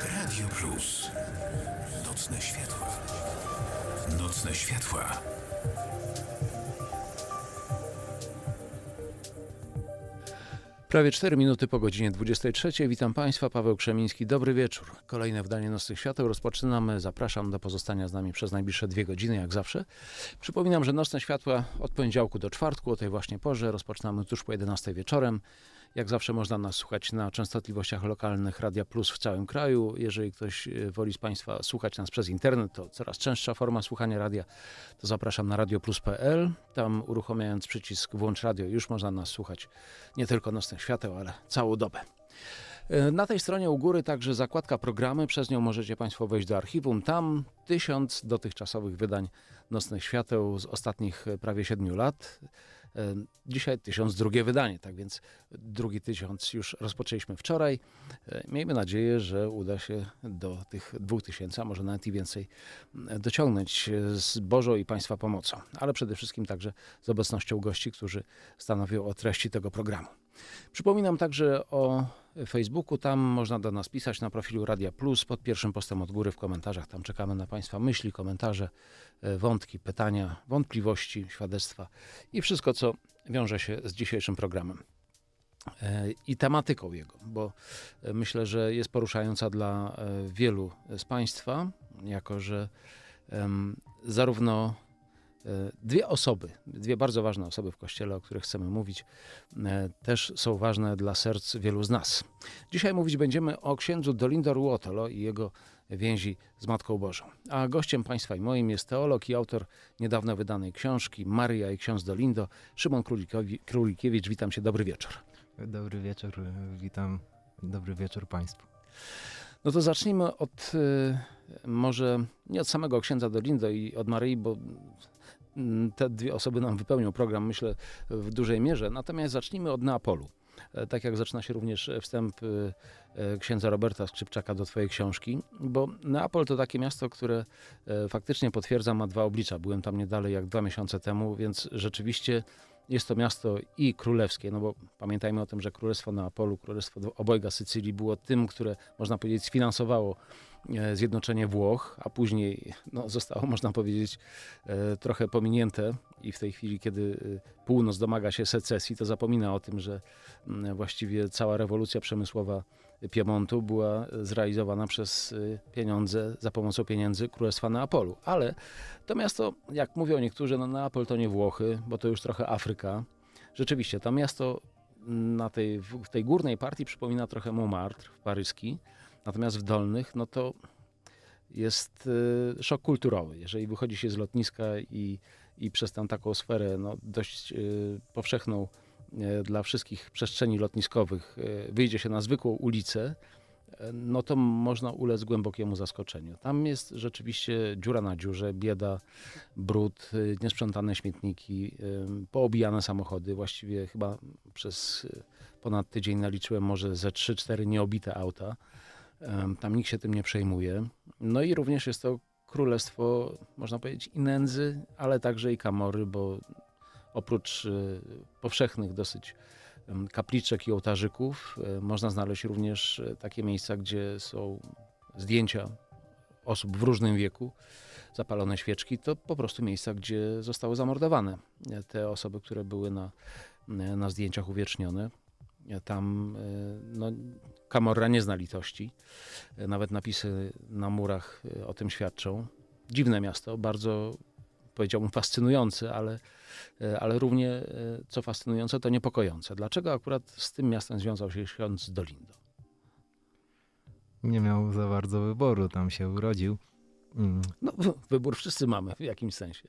Radio Plus. Nocne światła. Nocne światła. Prawie 4 minuty po godzinie 23. Witam Państwa, Paweł Krzemiński. Dobry wieczór. Kolejne wydanie Nocnych Świateł rozpoczynamy. Zapraszam do pozostania z nami przez najbliższe dwie godziny, jak zawsze. Przypominam, że Nocne Światła od poniedziałku do czwartku o tej właśnie porze rozpoczynamy tuż po 11 wieczorem. Jak zawsze można nas słuchać na częstotliwościach lokalnych Radia Plus w całym kraju. Jeżeli ktoś e, woli z Państwa słuchać nas przez internet, to coraz częstsza forma słuchania radia, to zapraszam na radioplus.pl. Tam uruchamiając przycisk Włącz Radio już można nas słuchać nie tylko nocnych świateł, ale całą dobę. E, na tej stronie u góry także zakładka programy, przez nią możecie Państwo wejść do archiwum. Tam tysiąc dotychczasowych wydań Nocnych Świateł z ostatnich e, prawie siedmiu lat. Dzisiaj tysiąc drugie wydanie, tak więc drugi tysiąc już rozpoczęliśmy wczoraj. E, miejmy nadzieję, że uda się do tych dwóch tysięcy, a może nawet i więcej, dociągnąć e, z Bożą i Państwa pomocą, ale przede wszystkim także z obecnością gości, którzy stanowią o treści tego programu. Przypominam także o Facebooku, tam można do nas pisać na profilu Radia Plus pod pierwszym postem od góry w komentarzach. Tam czekamy na Państwa myśli, komentarze, e, wątki, pytania, wątpliwości, świadectwa i wszystko, co wiąże się z dzisiejszym programem e, i tematyką jego, bo e, myślę, że jest poruszająca dla wielu z Państwa, jako że zarówno E, dwie osoby, dwie bardzo ważne osoby w kościele, o których chcemy mówić, e, też są ważne dla serc wielu z nas. Dzisiaj mówić będziemy o księdzu Dolindo Ruotolo i jego więzi z Matką Bożą. A gościem Państwa i moim jest teolog i autor niedawno wydanej książki Maria i ksiądz Dolindo, Szymon Królikiewicz. Witam się, dobry wieczór. Dobry wieczór, witam. Dobry wieczór Państwu. No to zacznijmy od e, może nie od samego księdza Dolindo i od Maryi, bo Mm, te dwie osoby nam wypełnią program, myślę, w dużej mierze. Natomiast zacznijmy od Neapolu. E, tak jak zaczyna się również wstęp y, e, księdza Roberta Skrzypczaka do Twojej książki, bo Neapol to takie miasto, które e, faktycznie potwierdza, ma dwa oblicza. Byłem tam nie dalej jak dwa miesiące temu, więc rzeczywiście jest to miasto i królewskie, no bo pamiętajmy o tym, że Królestwo Neapolu, Królestwo Obojga Sycylii było tym, które można powiedzieć sfinansowało e, zjednoczenie Włoch, a później no, zostało, można powiedzieć, e, trochę pominięte i w tej chwili, kiedy e, północ domaga się secesji, to zapomina o tym, że mm, właściwie cała rewolucja przemysłowa Piemontu była zrealizowana przez y, pieniądze, za pomocą pieniędzy Królestwa Neapolu. Ale to miasto, jak mówią niektórzy, no Neapol to nie Włochy, bo to już trochę Afryka. Rzeczywiście, to miasto na tej, w tej górnej partii przypomina trochę Montmartre paryski, natomiast w dolnych, no to jest y, szok kulturowy. Jeżeli wychodzi się z lotniska i, i przez tam taką sferę no, dość y, powszechną E, dla wszystkich przestrzeni lotniskowych e, wyjdzie się na zwykłą ulicę, e, no to można ulec głębokiemu zaskoczeniu. Tam jest rzeczywiście dziura na dziurze, bieda, brud, niesprzątane śmietniki, poobijane samochody. Właściwie chyba przez ponad tydzień naliczyłem może ze 3-4 nieobite auta. Tam nikt się tym nie przejmuje. No i również jest to królestwo, można powiedzieć, i nędzy, ale także i kamory, bo oprócz y, powszechnych dosyć kapliczek i ołtarzyków, y, można znaleźć również y, takie miejsca, gdzie są zdjęcia osób w różnym wieku, zapalone świeczki, to po prostu miejsca, gdzie zostały zamordowane e, te osoby, które były na, e, na zdjęciach uwiecznione. E, tam no, Kamorra nie zna litości. Nawet napisy na murach o tym świadczą. Dziwne miasto, bardzo powiedziałbym fascynujące, ale E, ale równie, e, co fascynujące, to niepokojące. Dlaczego akurat z tym miastem związał się ksiądz Dolindo? Nie miał za bardzo wyboru, tam się urodził. Mm. No, wybór wszyscy mamy w jakimś sensie.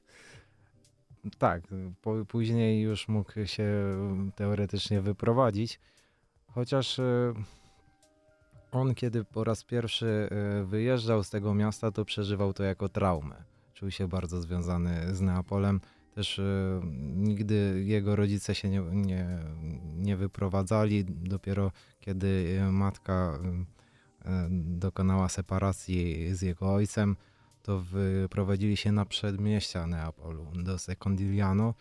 Tak, po, później już mógł się teoretycznie wyprowadzić, chociaż e, on, kiedy po raz pierwszy wyjeżdżał z tego miasta, to przeżywał to jako traumę. Czuł się bardzo związany z Neapolem też y, nigdy jego rodzice się nie, nie, nie wyprowadzali. Dopiero kiedy y, matka y, y, dokonała separacji z jego ojcem, to wyprowadzili się na przedmieścia Neapolu, do Secondiliano.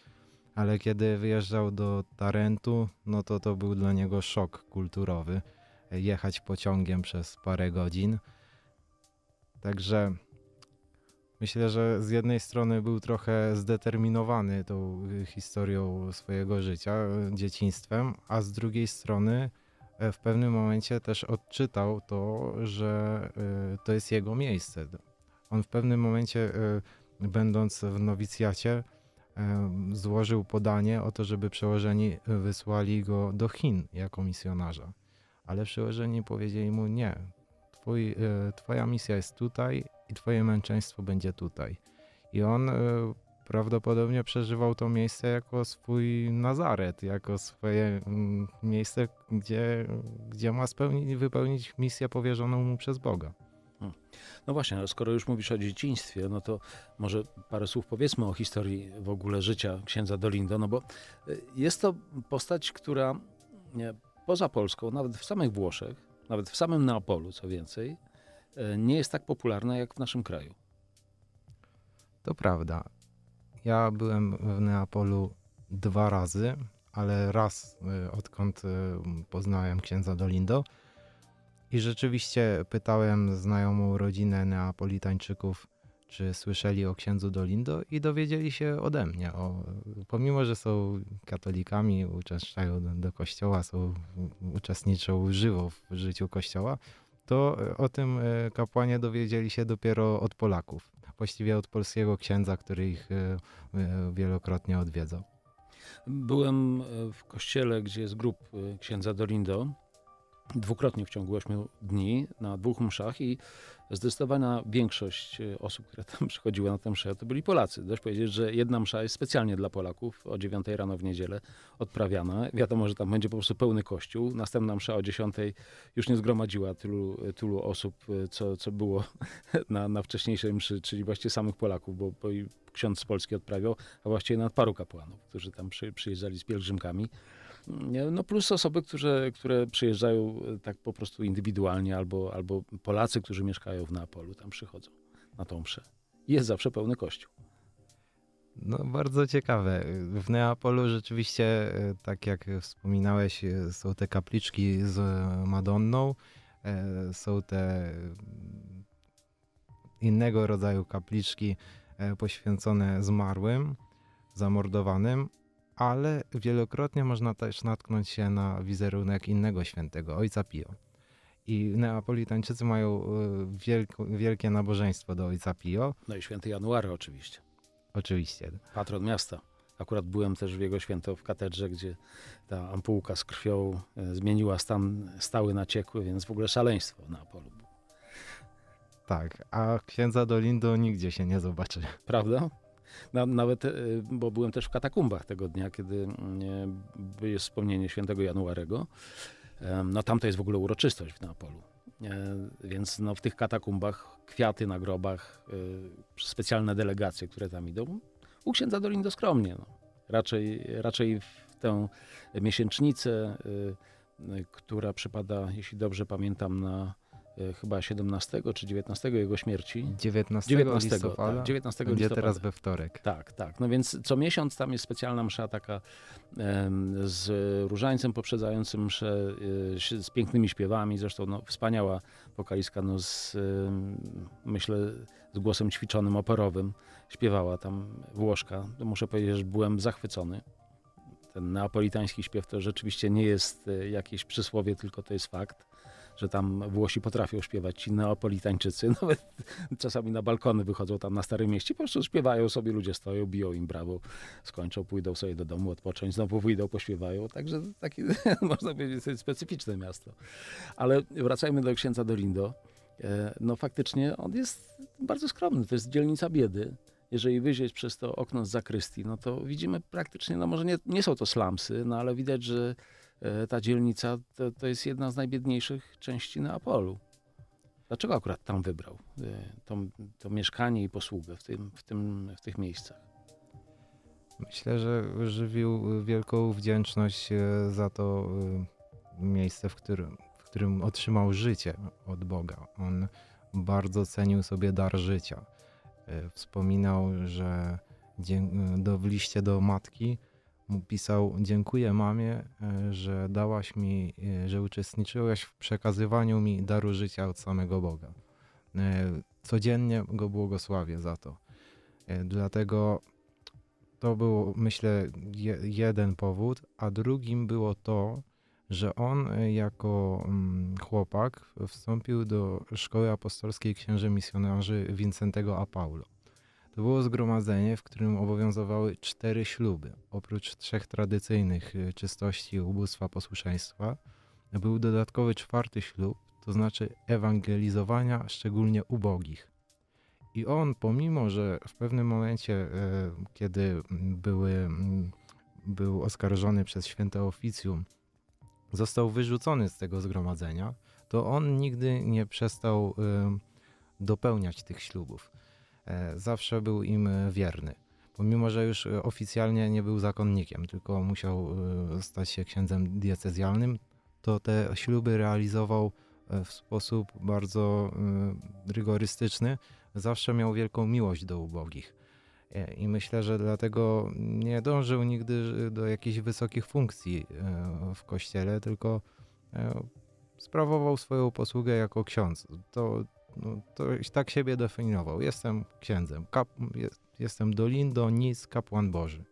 Ale kiedy wyjeżdżał do Tarentu, no to to był dla niego szok kulturowy. Jechać pociągiem przez parę godzin. Także myślę, że z jednej strony był trochę zdeterminowany tą y, historią swojego życia, y, dzieciństwem, a z drugiej strony e, w pewnym momencie też odczytał to, że y, to jest jego miejsce. On w pewnym momencie, będąc w nowicjacie, e, złożył podanie o to, żeby przełożeni wysłali go do Chin jako misjonarza. Ale przełożeni powiedzieli mu nie, twój, e, twoja misja jest tutaj i twoje męczeństwo będzie tutaj. I on e, prawdopodobnie przeżywał to miejsce jako swój Nazaret, jako swoje miejsce, gdzie, gdzie ma spełnić, wypełnić misję powierzoną mu przez Boga. Hmm. No właśnie, ale skoro już mówisz o dzieciństwie, no to może parę słów powiedzmy o historii w ogóle życia księdza Dolindo, no bo e, jest to postać, która poza Polską, nawet w samych Włoszech, nawet w samym Neapolu, co więcej, e, nie jest tak popularna jak w naszym kraju. To prawda. Ja byłem w Neapolu dwa razy, ale raz e, odkąd e, poznałem księdza Dolindo. I rzeczywiście pytałem znajomą rodzinę Neapolitańczyków, czy słyszeli o księdzu Dolindo i dowiedzieli się ode mnie. O, pomimo, że są katolikami, uczęszczają do, do kościoła, są, uczestniczą żywo w życiu kościoła, to e, o tym e, kapłanie dowiedzieli się dopiero od Polaków, właściwie od polskiego księdza, który ich e, wielokrotnie odwiedzał. Byłem w kościele, gdzie jest grup księdza Dolindo dwukrotnie w ciągu 8 dni na dwóch mszach i zdecydowana większość e, osób, które tam przychodziły na tę mszę, to byli Polacy. Dość powiedzieć, że jedna msza jest specjalnie dla Polaków o 9 rano w niedzielę odprawiana. Wiadomo, że tam będzie po prostu pełny kościół. Następna msza o 10 już nie zgromadziła tylu, e, tylu osób, e, co, co było na, na wcześniejszej mszy, czyli właśnie samych Polaków, bo, bo ksiądz z Polski odprawiał, a właściwie nad paru kapłanów, którzy tam przy, przyjeżdżali z pielgrzymkami. No plus osoby, które, które przyjeżdżają e, tak po prostu indywidualnie, albo, albo Polacy, którzy mieszkają w Neapolu, tam przychodzą na tą mszę. Jest zawsze pełny kościół. No, bardzo ciekawe. W Neapolu rzeczywiście, e, tak jak wspominałeś, e, są te kapliczki z Madonną, są te mm, innego rodzaju kapliczki poświęcone zmarłym, zamordowanym, ale wielokrotnie można też natknąć się na wizerunek innego świętego, Ojca Pio. I Neapolitańczycy mają y, wielko, wielkie nabożeństwo do Ojca Pio. No i święty Januar, oczywiście. Oczywiście. Patron miasta. Akurat byłem też w jego święto w katedrze, gdzie ta ampułka z krwią y, zmieniła stan stały na ciekły, więc w ogóle szaleństwo na polu. Tak, a księdza Dolindo nigdzie się nie zobaczy. Prawda? nawet, e, bo byłem też w katakumbach tego dnia, kiedy mm, e, jest wspomnienie świętego Januarego. No tam to jest w ogóle uroczystość w Neapolu. E, więc no, w tych katakumbach kwiaty na grobach, specjalne delegacje, które tam idą. U księdza Dolindo skromnie. No. Raczej, raczej w tę miesięcznicę, która przypada, jeśli dobrze pamiętam, na E, chyba 17 czy 19 jego śmierci. 19, 19 listopada. Tak, 19 Będzie listopada. teraz we wtorek. Tak, tak. No więc co miesiąc tam jest specjalna msza taka z różańcem poprzedzającym mszę, e, z pięknymi śpiewami. Zresztą no, wspaniała wokalistka no, z, myślę, z głosem ćwiczonym, operowym. Śpiewała tam Włoszka. Muszę powiedzieć, że byłem zachwycony ten neapolitański śpiew to rzeczywiście nie jest e, jakieś przysłowie, tylko to jest fakt że tam Włosi potrafią śpiewać, ci Neapolitańczycy, nawet czasami na balkony wychodzą tam na Starym Mieście, po prostu śpiewają sobie, ludzie stoją, biją im brawo, skończą, pójdą sobie do domu odpocząć, znowu wyjdą, pośpiewają, także takie, można powiedzieć, specyficzne miasto. Ale wracajmy do księdza Dorindo. E, no faktycznie on jest bardzo skromny, to jest dzielnica biedy, jeżeli wyjrzeć przez to okno z zakrystii, no to widzimy praktycznie, no może nie, nie są to slamsy, no ale widać, że E, ta dzielnica to, to jest jedna z najbiedniejszych części Neapolu. Dlaczego akurat tam wybrał e, to, to mieszkanie i posługę w, tym, w, tym, w tych miejscach? Myślę, że żywił wielką wdzięczność e, za to miejsce, w którym, w którym otrzymał życie od Boga. On bardzo cenił sobie dar życia. Wspominał, że do, w liście do matki pisał: Dziękuję mamie, e, że dałaś mi, e, że uczestniczyłaś w przekazywaniu mi daru życia od samego Boga. E, codziennie go błogosławię za to. Dlatego to był, myślę, jeden powód, a drugim było to, że on jako mm, chłopak wstąpił do szkoły apostolskiej księży misjonarzy Wincentego a Paulo. To było zgromadzenie, w którym obowiązywały cztery śluby. Oprócz trzech tradycyjnych y, czystości, ubóstwa, posłuszeństwa, był dodatkowy czwarty ślub, to znaczy ewangelizowania szczególnie ubogich. I on, pomimo że w pewnym momencie, y, kiedy były, mm, był oskarżony przez święte oficjum, został wyrzucony z tego zgromadzenia, to on nigdy nie przestał y, dopełniać tych ślubów. E, zawsze był im e, wierny. Pomimo, że już e, oficjalnie nie był zakonnikiem, tylko musiał stać się księdzem diecezjalnym, to te śluby realizował w sposób bardzo rygorystyczny. Zawsze miał wielką miłość do ubogich. I myślę, że dlatego nie dążył nigdy do jakichś wysokich funkcji w kościele, tylko sprawował swoją posługę jako ksiądz. To no, to tak siebie definiował. Jestem księdzem, kap, jest, jestem Dolindo, nic, kapłan Boży.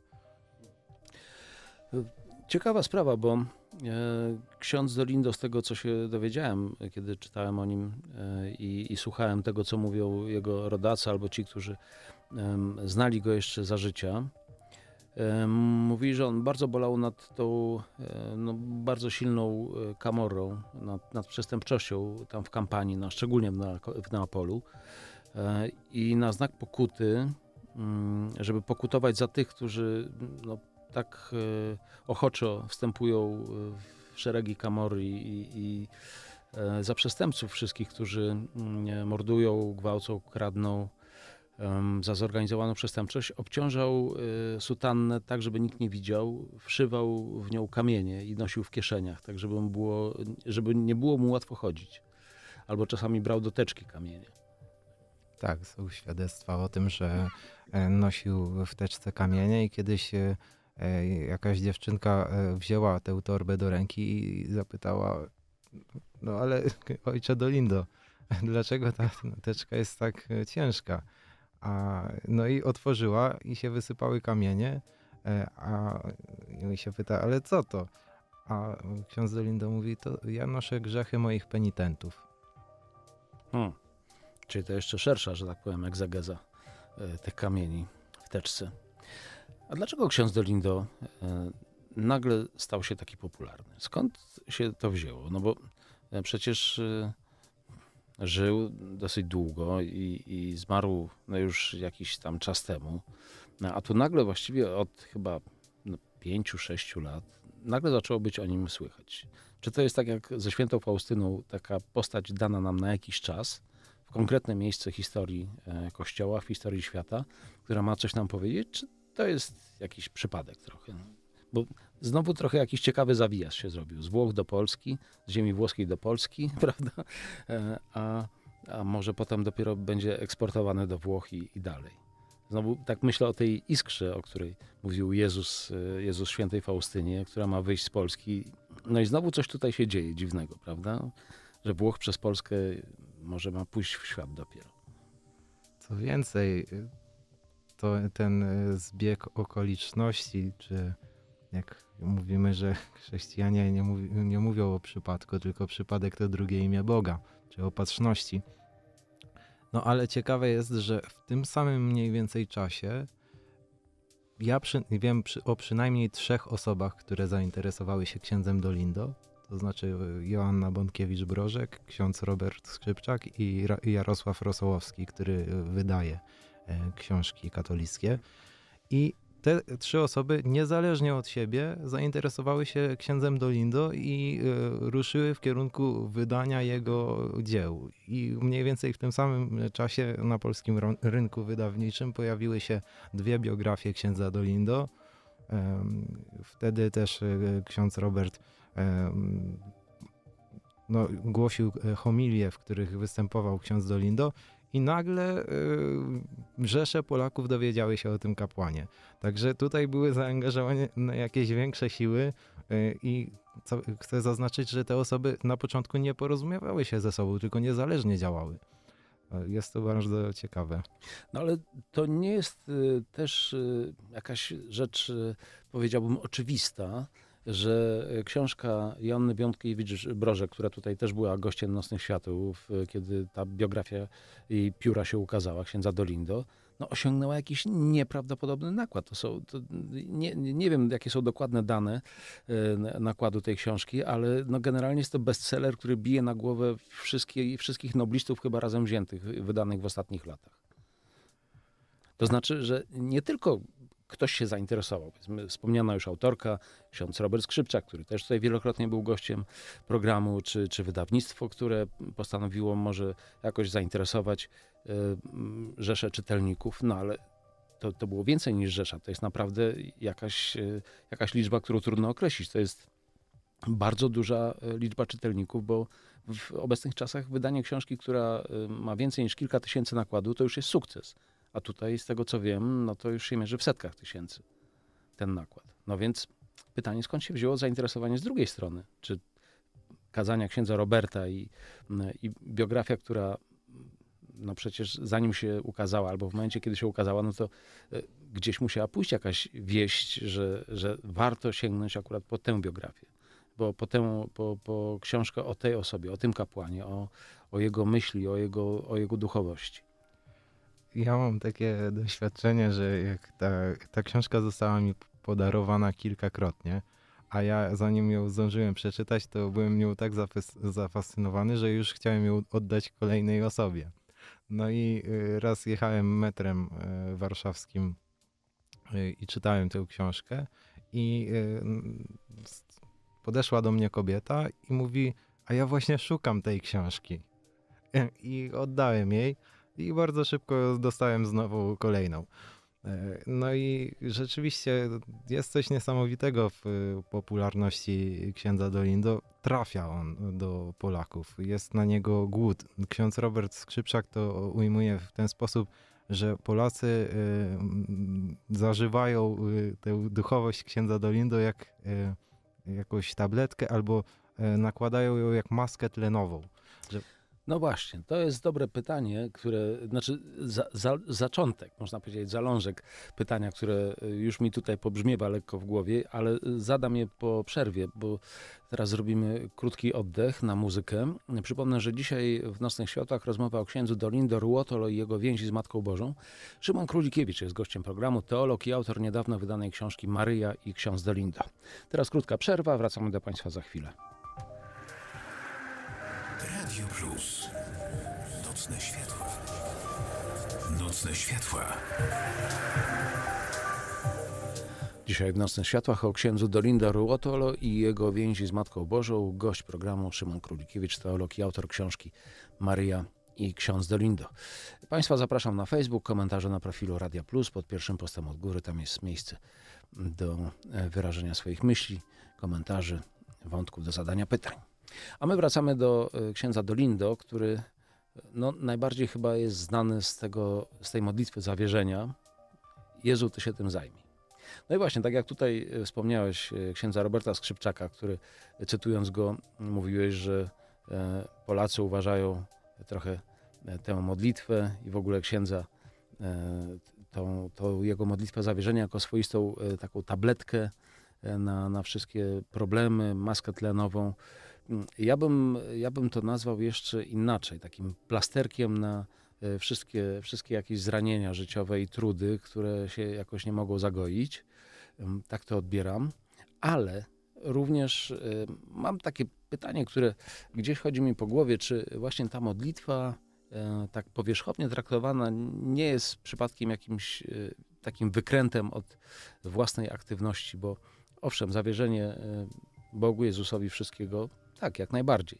Ciekawa sprawa, bo e, ksiądz Dolindo, z tego co się dowiedziałem, kiedy czytałem o nim e, i, i, słuchałem tego, co mówią jego rodacy albo ci, którzy e, znali go jeszcze za życia, Mówi, że on bardzo bolał nad tą e, no, bardzo silną kamorą, e, nad, nad przestępczością tam w kampanii, na, szczególnie w Neapolu. E, I na znak pokuty, mm, żeby pokutować za tych, którzy no, tak ochoczo wstępują w szeregi kamory i, i za przestępców wszystkich, którzy mm, mordują, gwałcą, kradną za zorganizowaną przestępczość, obciążał e, sutannę tak, żeby nikt nie widział, wszywał w nią kamienie i nosił w kieszeniach, tak żeby, było, żeby nie było mu łatwo chodzić. Albo czasami brał do teczki kamienie. Tak, są świadectwa o tym, że e, nosił w teczce kamienie i kiedyś e, jakaś dziewczynka wzięła tę torbę do ręki i zapytała, no ale ojcze Dolindo, dlaczego ta teczka jest tak ciężka? A, no i otworzyła i się wysypały kamienie, e, a no i się pyta, ale co to? A ksiądz Dolindo mówi, to ja noszę grzechy moich penitentów. Hmm. Czyli to jeszcze szersza, że tak powiem, egzegeza e, tych kamieni w teczce. A dlaczego ksiądz Dolindo e, nagle stał się taki popularny? Skąd się to wzięło? No bo przecież żył dosyć długo i, i zmarł no już jakiś tam czas temu. No, a tu nagle właściwie od chyba no, pięciu 5-6 lat nagle zaczęło być o nim słychać. Czy to jest tak jak ze świętą Faustyną, taka postać dana nam na jakiś czas, w konkretne miejsce historii e, Kościoła, w historii świata, która ma coś nam powiedzieć, czy to jest jakiś przypadek trochę? Bo znowu trochę jakiś ciekawy zawijasz się zrobił. Z Włoch do Polski, z ziemi włoskiej do Polski, prawda? E, a, a może potem dopiero będzie eksportowane do Włoch i, i dalej. Znowu tak myślę o tej iskrze, o której mówił Jezus, e, Jezus świętej Faustynie, która ma wyjść z Polski. No i znowu coś tutaj się dzieje dziwnego, prawda? Że Włoch przez Polskę może ma pójść w świat dopiero. Co więcej, to ten e, zbieg okoliczności, czy jak mówimy, że chrześcijanie nie, mówi, nie mówią o przypadku, tylko przypadek to drugie imię Boga, czy opatrzności. No ale ciekawe jest, że w tym samym mniej więcej czasie ja przy, wiem przy, o przynajmniej trzech osobach, które zainteresowały się księdzem Dolindo, to znaczy Joanna Bąkiewicz-Brożek, ksiądz Robert Skrzypczak i Ra Jarosław Rosołowski, który wydaje e, książki katolickie. I te trzy osoby niezależnie od siebie zainteresowały się księdzem Dolindo i e, ruszyły w kierunku wydania jego dzieł. I mniej więcej w tym samym czasie na polskim rynku wydawniczym pojawiły się dwie biografie księdza Dolindo. Wtedy też e, ksiądz Robert no, głosił e, homilie, w których występował ksiądz Dolindo i nagle y, rzesze Polaków dowiedziały się o tym kapłanie. Także tutaj były zaangażowane jakieś większe siły y, i co, chcę zaznaczyć, że te osoby na początku nie porozumiewały się ze sobą, tylko niezależnie działały. Jest to bardzo ciekawe. No ale to nie jest y, też y, jakaś rzecz, y, powiedziałbym, oczywista, że e, książka Joanny widzisz broże która tutaj też była gościem Nocnych Światów, e, kiedy ta biografia jej pióra się ukazała, księdza Dolindo, no osiągnęła jakiś nieprawdopodobny nakład. To są, to nie, nie wiem, jakie są dokładne dane e, nakładu tej książki, ale no generalnie jest to bestseller, który bije na głowę wszystkie, wszystkich noblistów chyba razem wziętych, wydanych w ostatnich latach. To znaczy, że nie tylko ktoś się zainteresował. Wspomniana już autorka, ksiądz Robert Skrzypczak, który też tutaj wielokrotnie był gościem programu, czy, czy wydawnictwo, które postanowiło może jakoś zainteresować y, e, rzeszę czytelników, no ale to, to było więcej niż rzesza. To jest naprawdę jakaś, y, jakaś liczba, którą trudno określić. To jest bardzo duża e, liczba czytelników, bo w obecnych czasach wydanie książki, która ma więcej niż kilka tysięcy nakładu, to już jest sukces. A tutaj, z tego co wiem, no to już się mierzy w setkach tysięcy ten nakład. No więc pytanie, skąd się wzięło zainteresowanie z drugiej strony? Czy kazania księdza Roberta i, i biografia, która no przecież zanim się ukazała, albo w momencie, kiedy się ukazała, no to e, gdzieś musiała pójść jakaś wieść, że, że warto sięgnąć akurat po tę biografię, bo po, tę, po, po książkę o tej osobie, o tym kapłanie, o, o jego myśli, o jego, o jego duchowości ja mam takie doświadczenie, że jak ta, ta książka została mi podarowana kilkakrotnie, a ja zanim ją zdążyłem przeczytać, to byłem nią tak zafascynowany, że już chciałem ją oddać kolejnej osobie. No i y, raz jechałem metrem y, warszawskim y, i czytałem tę książkę i podeszła do mnie kobieta i mówi, a ja właśnie szukam tej książki. I oddałem jej i bardzo szybko dostałem znowu kolejną. E, no i rzeczywiście jest coś niesamowitego w y, popularności księdza Dolindo. Trafia on do Polaków, jest na niego głód. Ksiądz Robert Skrzypczak to ujmuje w ten sposób, że Polacy y, zażywają y, tę duchowość księdza Dolindo jak jakąś tabletkę albo nakładają ją jak maskę tlenową. Że no właśnie, to jest dobre pytanie, które, znaczy za, za, zaczątek, można powiedzieć, zalążek pytania, które y, już mi tutaj pobrzmiewa lekko w głowie, ale y, zadam je po przerwie, bo teraz zrobimy krótki oddech na muzykę. Przypomnę, że dzisiaj w Nocnych Światach rozmowa o księdzu Dolindo Ruotolo i jego więzi z Matką Bożą. Szymon Królikiewicz jest gościem programu, teolog i autor niedawno wydanej książki Maryja i ksiądz Dolindo. Teraz krótka przerwa, wracamy do Państwa za chwilę. Plus. Nocne światła. Nocne światła. Dzisiaj w Nocnych Światłach o księdzu Dolinda Ruotolo i jego więzi z Matką Bożą gość programu Szymon Królikiewicz, teolog i autor książki Maria i ksiądz Dolindo. Państwa zapraszam na Facebook, komentarze na profilu Radia Plus pod pierwszym postem od góry, tam jest miejsce do e, wyrażenia swoich myśli, komentarzy, wątków do zadania pytań. A my wracamy do e, księdza Dolindo, który e, no, najbardziej chyba jest znany z, tego, z tej modlitwy zawierzenia. Jezu, ty się tym zajmij. No i właśnie, tak jak tutaj e, wspomniałeś księdza Roberta Skrzypczaka, który cytując go mówiłeś, że Polacy uważają trochę tę modlitwę i w ogóle księdza, tą, tą jego modlitwę zawierzenia jako swoistą taką tabletkę na, na wszystkie problemy, maskę tlenową. Mm, ja bym, ja bym to nazwał jeszcze inaczej, takim plasterkiem na e, wszystkie, wszystkie jakieś zranienia życiowe i trudy, które się jakoś nie mogą zagoić. Mm, tak to odbieram, ale również e, mam takie pytanie, które gdzieś chodzi mi po głowie, czy właśnie ta modlitwa e, tak powierzchownie traktowana nie jest przypadkiem jakimś takim wykrętem od własnej aktywności, bo owszem, zawierzenie Bogu Jezusowi wszystkiego tak, jak najbardziej.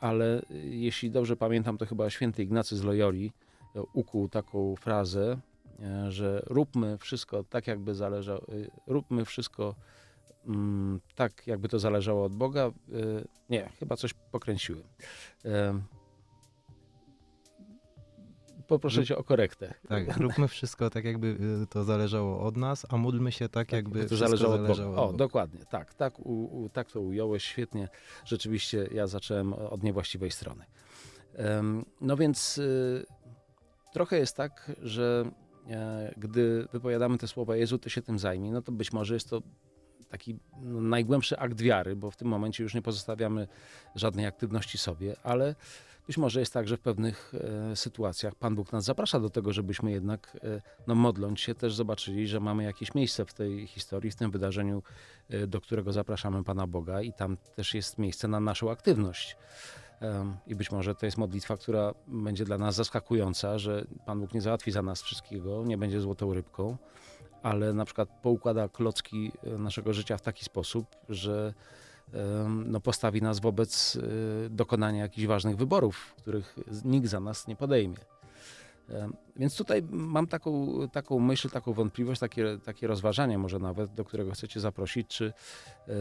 Ale jeśli dobrze pamiętam, to chyba święty Ignacy z Loyoli e, ukuł taką frazę, e, że róbmy wszystko tak, jakby zależało, e, róbmy wszystko mm, tak, jakby to zależało od Boga. Nie, chyba coś pokręciłem poproszę cię o korektę. Tak, róbmy wszystko tak, jakby y, to zależało od nas, a módlmy się tak, tak jakby to zależało od Boga. O, dokładnie, tak, tak, u, u, tak to ująłeś, świetnie. Rzeczywiście ja zacząłem od niewłaściwej strony. Um, no więc y, trochę jest tak, że e, gdy wypowiadamy te słowa Jezu, ty się tym zajmij, no to być może jest to taki no, najgłębszy akt wiary, bo w tym momencie już nie pozostawiamy żadnej aktywności sobie, ale być może jest tak, że w pewnych e, sytuacjach Pan Bóg nas zaprasza do tego, żebyśmy jednak, e, no modląc się, też zobaczyli, że mamy jakieś miejsce w tej historii, w tym wydarzeniu, e, do którego zapraszamy Pana Boga i tam też jest miejsce na naszą aktywność. I być może to jest modlitwa, która będzie dla nas zaskakująca, że Pan Bóg nie załatwi za nas wszystkiego, nie będzie złotą rybką, ale na przykład poukłada klocki e, naszego życia w taki sposób, że no, postawi nas wobec y, dokonania jakichś ważnych wyborów, których nikt za nas nie podejmie. Więc tutaj mam taką, taką myśl, taką wątpliwość, takie, takie rozważanie może nawet, do którego chcecie zaprosić, czy e,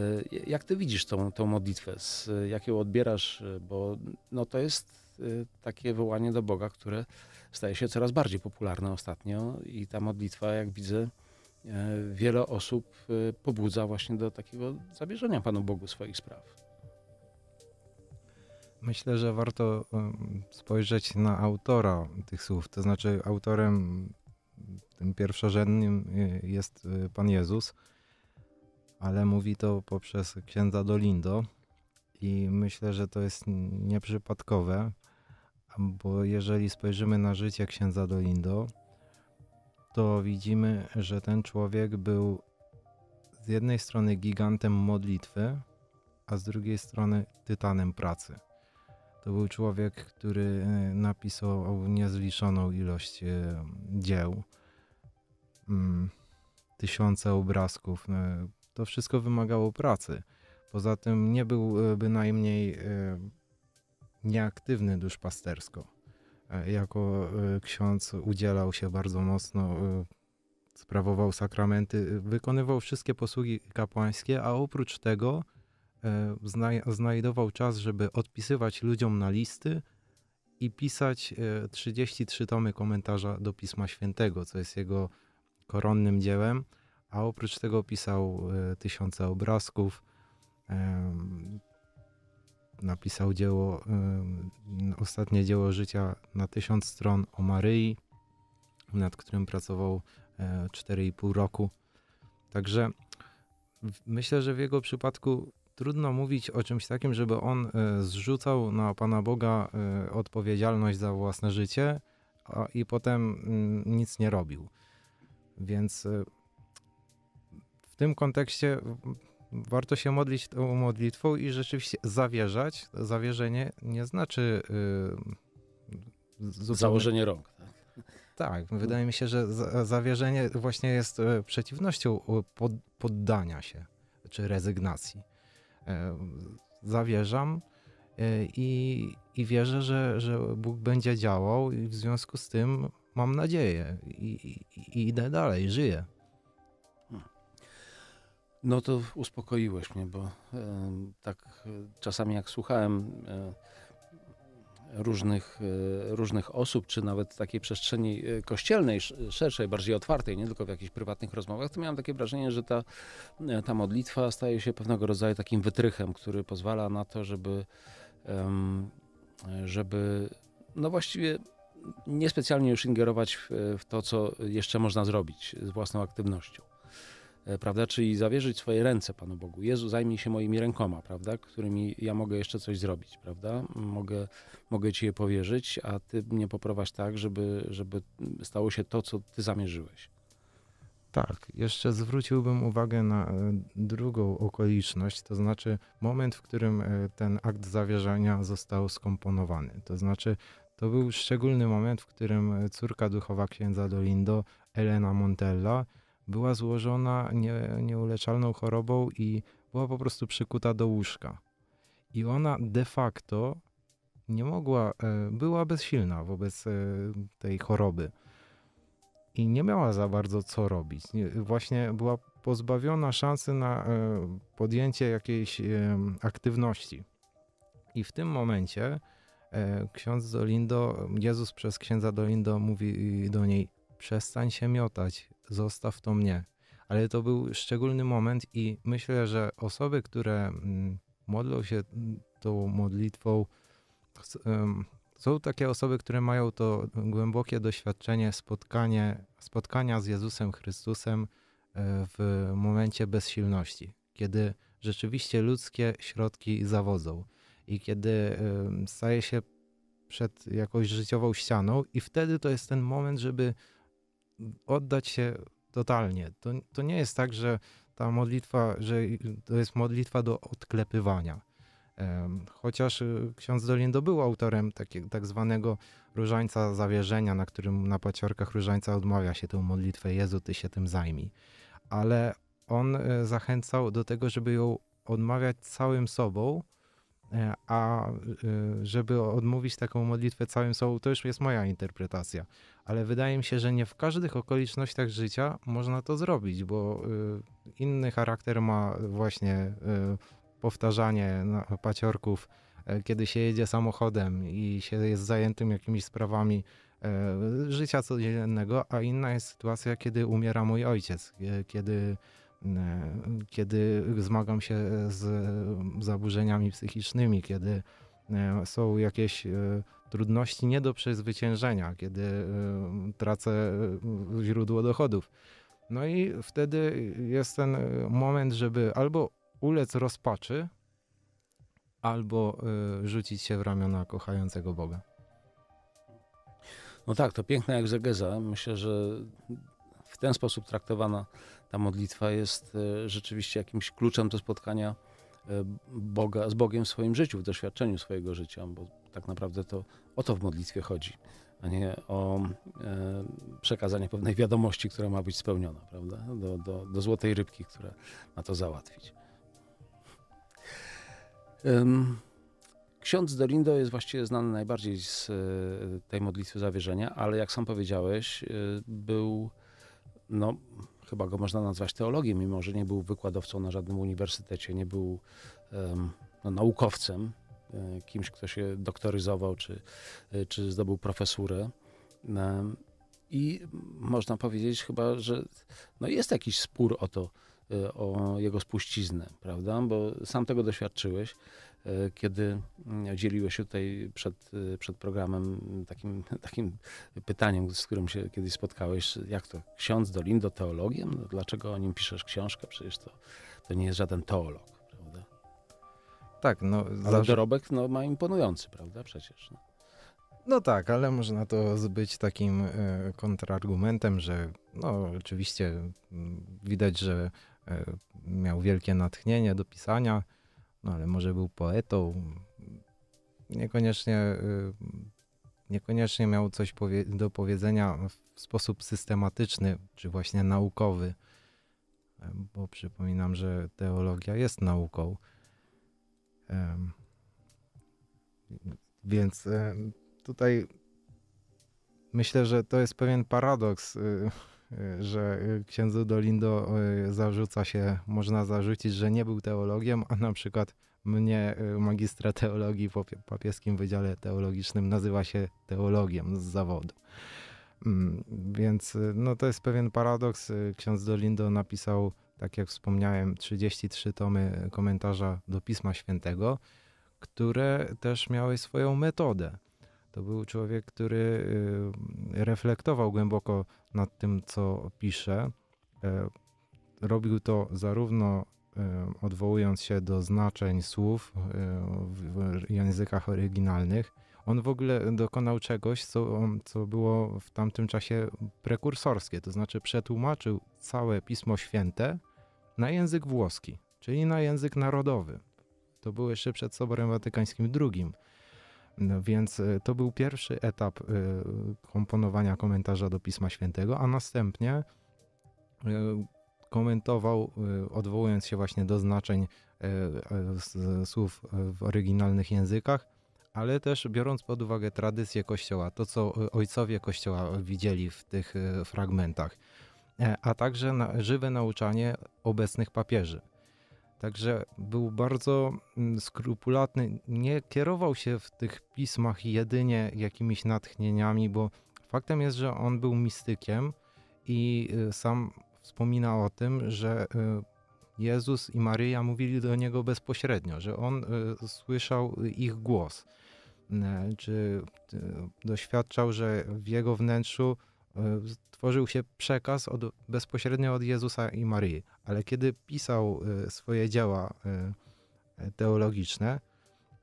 jak ty widzisz tą, tą modlitwę, z, jak ją odbierasz, bo no, to jest y, takie wołanie do Boga, które staje się coraz bardziej popularne ostatnio i ta modlitwa, jak widzę, E, wiele osób e, pobudza właśnie do takiego zabierzenia Panu Bogu swoich spraw. Myślę, że warto e, spojrzeć na autora tych słów. To znaczy, autorem tym pierwszorzędnym jest Pan Jezus, ale mówi to poprzez księdza Dolindo i myślę, że to jest nieprzypadkowe, bo jeżeli spojrzymy na życie księdza Dolindo, to widzimy, że ten człowiek był z jednej strony gigantem modlitwy, a z drugiej strony tytanem pracy. To był człowiek, który e, napisał niezliczoną ilość e, dzieł, mm, tysiące obrazków. E, to wszystko wymagało pracy. Poza tym nie był bynajmniej nieaktywny duszpastersko. E, jako e, ksiądz udzielał się bardzo mocno, e, sprawował sakramenty, wykonywał wszystkie posługi kapłańskie, a oprócz tego znajdował czas, żeby odpisywać ludziom na listy i pisać 33 tomy komentarza do Pisma Świętego, co jest jego koronnym dziełem, a oprócz tego pisał tysiące obrazków, napisał dzieło, ostatnie dzieło życia na tysiąc stron o Maryi, nad którym pracował 4,5 e, roku. Także myślę, że w jego przypadku trudno mówić o czymś takim, żeby on e, zrzucał na Pana Boga e, odpowiedzialność za własne życie a, i potem mm, nic nie robił. Więc w tym kontekście warto się modlić tą modlitwą i rzeczywiście zawierzać. Zawierzenie nie znaczy. Y, zupełnie... Założenie rąk. Tak? tak, wydaje mi się, że zawierzenie właśnie jest e, przeciwnością e, poddania się czy rezygnacji. E, zawierzam i, i wierzę, że, że Bóg będzie działał, i w związku z tym mam nadzieję i, i, i idę dalej, żyję. No to uspokoiłeś mnie, bo e, tak e, czasami jak słuchałem e, różnych, różnych osób, czy nawet takiej przestrzeni kościelnej, szerszej, bardziej otwartej, nie tylko w jakichś prywatnych rozmowach, to miałem takie wrażenie, że ta, ta modlitwa staje się pewnego rodzaju takim wytrychem, który pozwala na to, żeby, żeby no właściwie niespecjalnie już ingerować w, w to, co jeszcze można zrobić z własną aktywnością. E, prawda? Czyli zawierzyć swoje ręce Panu Bogu. Jezu, zajmij się moimi rękoma, prawda? Którymi ja mogę jeszcze coś zrobić, prawda? Mogę, mogę Ci je powierzyć, a Ty mnie poprowadź tak, żeby, żeby stało się to, co Ty zamierzyłeś. Tak, jeszcze zwróciłbym uwagę na e, drugą okoliczność, to znaczy moment, w którym e, ten akt zawierzenia został skomponowany. To znaczy, to był szczególny moment, w którym córka duchowa księdza Dolindo, Elena Montella, była złożona nie, nieuleczalną chorobą i była po prostu przykuta do łóżka. I ona de facto nie mogła, e, była bezsilna wobec e, tej choroby. I nie miała za bardzo co robić. Właśnie była pozbawiona szansy na e, podjęcie jakiejś aktywności. I w tym momencie ksiądz Dolindo, Jezus przez księdza Dolindo mówi do niej: przestań się miotać, zostaw to mnie. Ale to był szczególny moment i myślę, że osoby, które mm, modlą się mm, tą modlitwą, są takie osoby, które mają to głębokie doświadczenie, spotkanie, spotkania z Jezusem Chrystusem e, w momencie bezsilności, kiedy rzeczywiście ludzkie środki zawodzą i kiedy staje się przed jakąś życiową ścianą, i wtedy to jest ten moment, żeby oddać się totalnie. To, to nie jest tak, że ta modlitwa, że to jest modlitwa do odklepywania. Chociaż y, ksiądz Dolindo był autorem takiego tak zwanego różańca zawierzenia, na którym na paciorkach różańca odmawia się tę modlitwę Jezu, ty się tym zajmij. Ale on y, zachęcał do tego, żeby ją odmawiać całym sobą, E, a e, żeby odmówić taką modlitwę całym sobą, to już jest moja interpretacja. Ale wydaje mi się, że nie w każdych okolicznościach życia można to zrobić, bo e, inny charakter ma właśnie powtarzanie paciorków, kiedy się jedzie samochodem i się jest zajętym jakimiś sprawami życia codziennego, a inna jest sytuacja, kiedy umiera mój ojciec, kiedy E, kiedy zmagam się z zaburzeniami psychicznymi, kiedy e, są jakieś e, trudności nie do przezwyciężenia, kiedy tracę źródło dochodów. No i wtedy jest ten moment, żeby albo ulec rozpaczy, albo rzucić się w ramiona kochającego Boga. No tak, to piękna egzegeza. Myślę, że w ten sposób traktowana ta modlitwa jest e, rzeczywiście jakimś kluczem do spotkania e, Boga, z Bogiem w swoim życiu, w doświadczeniu swojego życia, bo tak naprawdę to o to w modlitwie chodzi, a nie o e, przekazanie pewnej wiadomości, która ma być spełniona, prawda? Do, do, do złotej rybki, która ma to załatwić. Ksiądz Dolindo jest właściwie znany najbardziej z tej modlitwy zawierzenia, ale jak sam powiedziałeś, był no, chyba go można nazwać teologiem, mimo że nie był wykładowcą na żadnym uniwersytecie, nie był no, naukowcem, e, kimś, kto się doktoryzował czy, e, czy zdobył profesurę. E, I można powiedzieć chyba, że no jest jakiś spór o to, o jego spuściznę, prawda? Bo sam tego doświadczyłeś. E, kiedy mm, dzieliłeś się tutaj przed, e, przed programem takim, takim pytaniem, z którym się kiedyś spotkałeś, jak to, ksiądz Dolindo teologiem? No, dlaczego o nim piszesz książkę? Przecież to, to nie jest żaden teolog, prawda? Tak, no... Ale zawsze... dorobek no, ma imponujący, prawda, przecież. No. No tak, ale można to zbyć takim e, kontrargumentem, że no oczywiście mm, widać, że miał wielkie natchnienie do pisania, no ale może był poetą, niekoniecznie, y, niekoniecznie miał coś do powiedzenia w sposób systematyczny, czy właśnie naukowy, bo przypominam, że teologia jest nauką. Więc tutaj myślę, że to jest pewien paradoks y, Y, że y, księdzu Dolindo y, zarzuca się, można zarzucić, że nie był teologiem, a na przykład mnie magistra teologii w papieskim Wydziale Teologicznym nazywa się teologiem z zawodu. Mm, więc no, to jest pewien paradoks. Ksiądz Dolindo napisał, tak jak wspomniałem, 33 tomy komentarza do Pisma Świętego, które też miały swoją metodę. To był człowiek, który y, reflektował głęboko nad tym, co pisze. E, robił to zarówno e, odwołując się do znaczeń słów e, w językach oryginalnych. On w ogóle dokonał czegoś, co, co było w tamtym czasie prekursorskie, to znaczy przetłumaczył całe Pismo Święte na język włoski, czyli na język narodowy. To było jeszcze przed Soborem Watykańskim II. No więc y, to był pierwszy etap y, komponowania komentarza do Pisma Świętego, a następnie y, komentował, odwołując się właśnie do znaczeń słów w oryginalnych językach, ale też biorąc pod uwagę tradycję Kościoła, to co ojcowie Kościoła widzieli w tych fragmentach, e, a także żywe nauczanie obecnych papieży. Także był bardzo mm, skrupulatny. Nie kierował się w tych pismach jedynie jakimiś natchnieniami, bo faktem jest, że on był mistykiem i y, sam wspomina o tym, że y, Jezus i Maryja mówili do niego bezpośrednio, że on y, słyszał ich głos. Czy doświadczał, że w jego wnętrzu tworzył się przekaz od, bezpośrednio od Jezusa i Maryi. Ale kiedy pisał y, swoje dzieła y, e, teologiczne,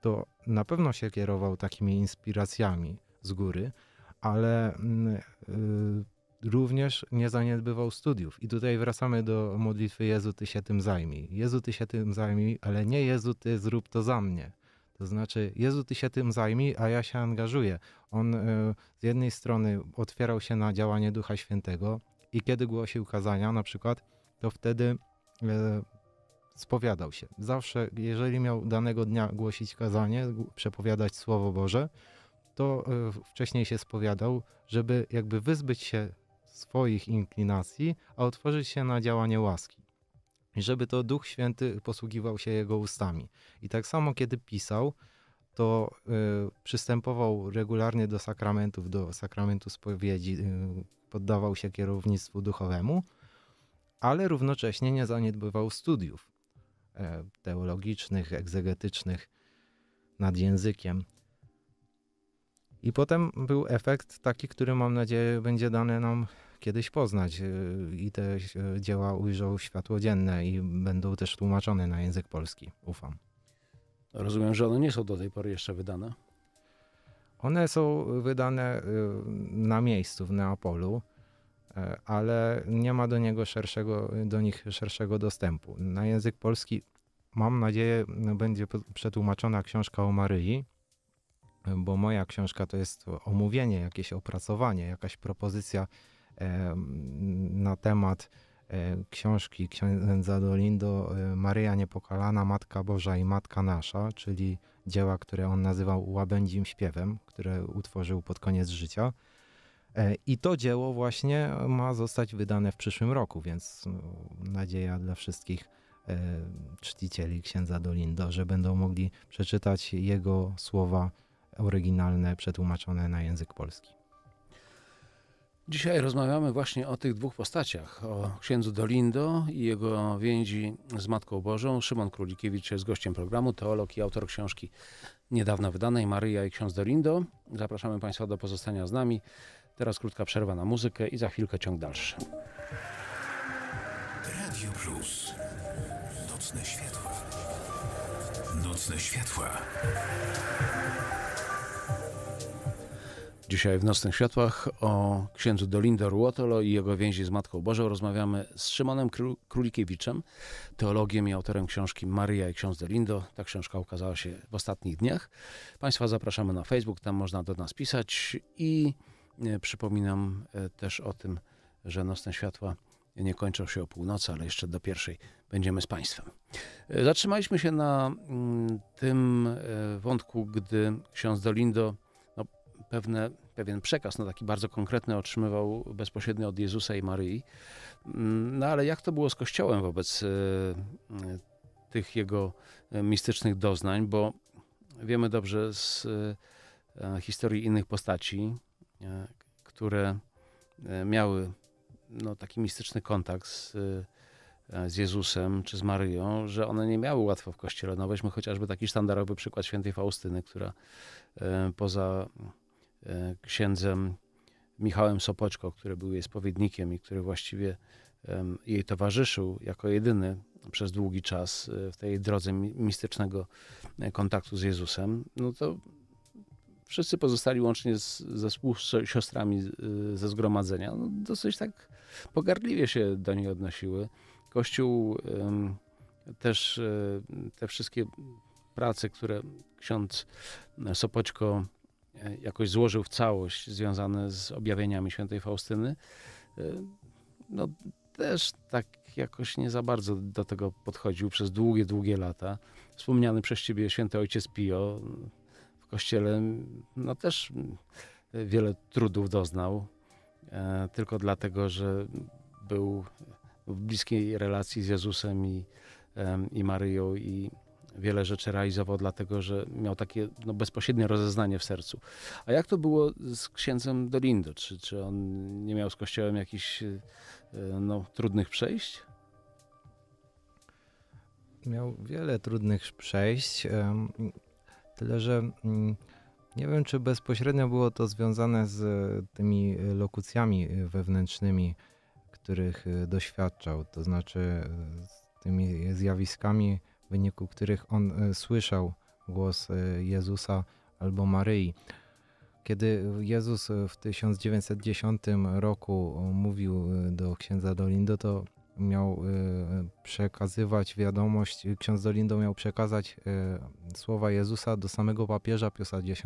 to na pewno się kierował takimi inspiracjami z góry, ale mm, y, również nie zaniedbywał studiów. I tutaj wracamy do modlitwy Jezu, Ty się tym zajmij. Jezu, Ty się tym zajmij, ale nie Jezu, Ty zrób to za mnie. To znaczy, Jezu, ty się tym zajmij, a ja się angażuję. On e, z jednej strony otwierał się na działanie Ducha Świętego i kiedy głosił kazania na przykład, to wtedy e, spowiadał się. Zawsze, jeżeli miał danego dnia głosić kazanie, przepowiadać Słowo Boże, to e, wcześniej się spowiadał, żeby jakby wyzbyć się swoich inklinacji, a otworzyć się na działanie łaski i żeby to Duch Święty posługiwał się jego ustami. I tak samo, kiedy pisał, to y, przystępował regularnie do sakramentów, do sakramentu spowiedzi, y, poddawał się kierownictwu duchowemu, ale równocześnie nie zaniedbywał studiów y, teologicznych, egzegetycznych nad językiem. I potem był efekt taki, który mam nadzieję będzie dany nam kiedyś poznać y, i te y, dzieła ujrzą światło dzienne i będą też tłumaczone na język polski. Ufam. Rozumiem, że one nie są do tej pory jeszcze wydane. One są wydane y, na miejscu w Neapolu, ale nie ma do niego szerszego, do nich szerszego dostępu. Na język polski, mam nadzieję, będzie przetłumaczona książka o Maryi, bo moja książka to jest omówienie, jakieś opracowanie, jakaś propozycja na temat e, książki księdza Dolindo e, Maryja Niepokalana, Matka Boża i Matka Nasza, czyli dzieła, które on nazywał łabędzim śpiewem, które utworzył pod koniec życia. E, I to dzieło właśnie ma zostać wydane w przyszłym roku, więc nadzieja dla wszystkich czcicieli księdza Dolindo, że będą mogli przeczytać jego słowa oryginalne, przetłumaczone na język polski. Dzisiaj rozmawiamy właśnie o tych dwóch postaciach, o księdzu Dolindo i jego więzi z Matką Bożą. Szymon Królikiewicz jest gościem programu, teolog i autor książki niedawno wydanej Maryja i ksiądz Dolindo. Zapraszamy Państwa do pozostania z nami. Teraz krótka przerwa na muzykę i za chwilkę ciąg dalszy. Radio Plus. Nocne światła. Nocne światła. Dzisiaj w Nocnych Światłach o księdzu Dolindo Ruotolo i jego więzi z Matką Bożą rozmawiamy z Szymonem Królikiewiczem, teologiem i autorem książki Maria i ksiądz Dolindo. Ta książka ukazała się w ostatnich dniach. Państwa zapraszamy na Facebook, tam można do nas pisać i e, przypominam e, też o tym, że Nocne Światła nie kończą się o północy, ale jeszcze do pierwszej będziemy z Państwem. E, zatrzymaliśmy się na mm, tym wątku, gdy ksiądz Dolindo pewne, pewien przekaz, no taki bardzo konkretny, otrzymywał bezpośrednio od Jezusa i Maryi. Mm, no ale jak to było z Kościołem wobec e, e, tych jego e, mistycznych doznań, bo wiemy dobrze z historii innych postaci, które miały no, taki mistyczny kontakt z, z Jezusem czy z Maryją, że one nie miały łatwo w kościele. No weźmy chociażby taki sztandarowy przykład świętej Faustyny, która poza E, księdzem Michałem Sopoczko, który był jej spowiednikiem i który właściwie jej towarzyszył jako jedyny przez długi czas e, w tej drodze mistycznego e, kontaktu z Jezusem, no to wszyscy pozostali łącznie z, ze siostrami ze zgromadzenia no dosyć tak pogardliwie się do niej odnosiły. Kościół też te wszystkie prace, które ksiądz Sopoczko E, jakoś złożył w całość związane z objawieniami świętej Faustyny, e, no też tak jakoś nie za bardzo do tego podchodził przez długie, długie lata. Wspomniany przez ciebie święty ojciec Pio e, w kościele, no też wiele trudów doznał, tylko dlatego, że był w bliskiej relacji z Jezusem i, i Maryją i wiele rzeczy realizował, dlatego że miał takie no, bezpośrednie rozeznanie w sercu. A jak to było z księdzem Dolindo? Czy, czy on nie miał z kościołem jakichś e, no, trudnych przejść? Miał wiele trudnych przejść. Tyle, że mm, nie wiem, czy bezpośrednio było to związane z tymi lokucjami e, wewnętrznymi, których e, doświadczał, to znaczy z tymi zjawiskami wyniku których on e, słyszał głos e, Jezusa albo Maryi. Kiedy Jezus e, w 1910 roku mówił do księdza Dolindo, to miał przekazywać wiadomość, ksiądz Dolindo miał przekazać słowa Jezusa do samego papieża Piusa X.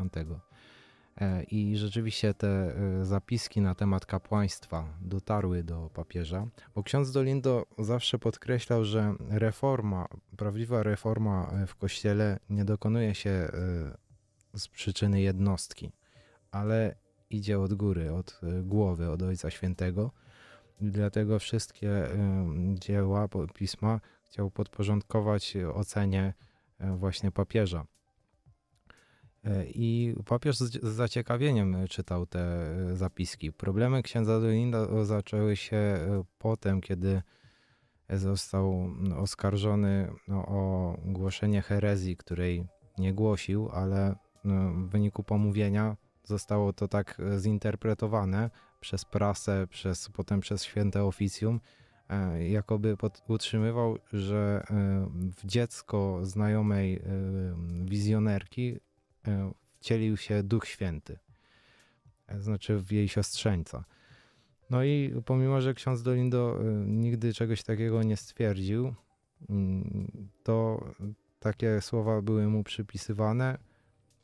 E, I rzeczywiście te e, zapiski na temat kapłaństwa dotarły do papieża, bo ksiądz Dolindo zawsze podkreślał, że reforma, prawdziwa reforma e, w kościele nie dokonuje się z przyczyny jednostki, ale idzie od góry, od głowy, od Ojca Świętego. Dlatego wszystkie dzieła pisma chciał podporządkować ocenie właśnie papieża. E, I papież z zaciekawieniem e, czytał te e, zapiski. Problemy księdza Dolinda zaczęły się potem, kiedy został oskarżony no, o głoszenie herezji, której nie głosił, ale no, w wyniku pomówienia zostało to tak zinterpretowane przez prasę, przez, potem przez święte oficjum, jakoby pod, utrzymywał, że w dziecko znajomej wizjonerki E, wcielił się Duch Święty, e, znaczy w jej siostrzeńca. No i pomimo, że ksiądz Dolindo e, nigdy czegoś takiego nie stwierdził, mm, to takie słowa były mu przypisywane.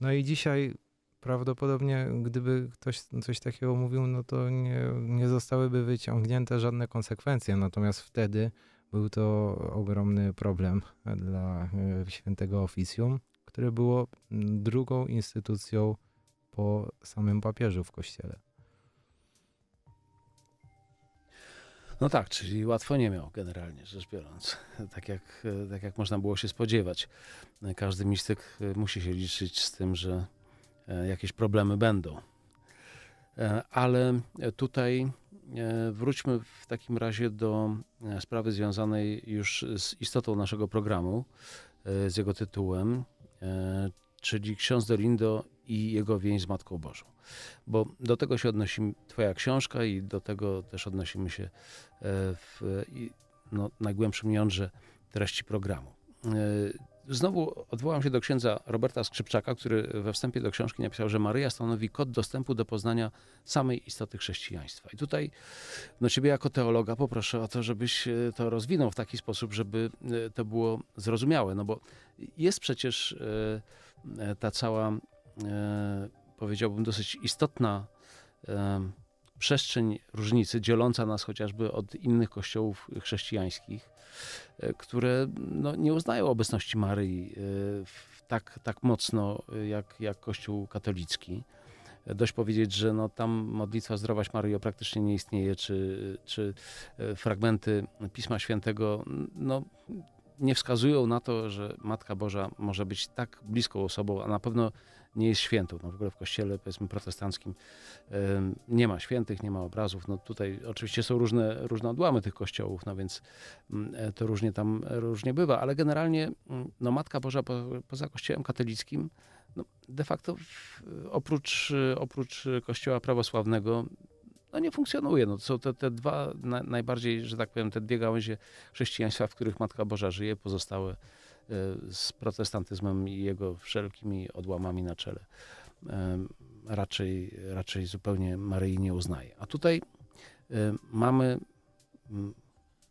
No i dzisiaj prawdopodobnie, gdyby ktoś coś takiego mówił, no to nie, nie zostałyby wyciągnięte żadne konsekwencje. Natomiast wtedy był to ogromny problem dla świętego oficjum które było mm, drugą instytucją po samym papieżu w kościele. No tak, czyli łatwo nie miał generalnie rzecz biorąc, tak jak, tak jak można było się spodziewać. Każdy mistyk y, musi się liczyć z tym, że e, jakieś problemy będą. E, ale tutaj e, wróćmy w takim razie do sprawy związanej już z istotą naszego programu, z jego tytułem, E, czyli ksiądz Dolindo i jego więź z Matką Bożą. Bo do tego się odnosi Twoja książka i do tego też odnosimy się e, w no, najgłębszym jądrze treści programu. E, Znowu odwołam się do księdza Roberta Skrzypczaka, który we wstępie do książki napisał, że Maryja stanowi kod dostępu do poznania samej istoty chrześcijaństwa. I tutaj no ciebie jako teologa poproszę o to, żebyś e, to rozwinął w taki sposób, żeby e, to było zrozumiałe, no bo jest przecież e, ta cała powiedziałbym dosyć istotna przestrzeń różnicy dzieląca nas chociażby od innych kościołów chrześcijańskich E, które no, nie uznają obecności Maryi e, tak, tak mocno e, jak, jak Kościół katolicki. Dość powiedzieć, że no, tam modlitwa Zdrowaś Maryjo praktycznie nie istnieje, czy, czy fragmenty Pisma Świętego no, nie wskazują na to, że Matka Boża może być tak bliską osobą, a na pewno nie jest świętą. No w ogóle w kościele, powiedzmy, protestanckim nie ma świętych, nie ma obrazów. No tutaj oczywiście są różne, różne odłamy tych kościołów, no więc mm, e, to różnie tam, e, różnie bywa, ale generalnie mm, no Matka Boża poza kościołem katolickim no de facto oprócz, e, oprócz kościoła prawosławnego no nie funkcjonuje. No, to są te, te dwa na, najbardziej, że tak powiem, te dwie gałęzie chrześcijaństwa, w których Matka Boża żyje, pozostałe z protestantyzmem i jego wszelkimi odłamami na czele e, raczej, raczej zupełnie Maryi nie uznaje. A tutaj e, mamy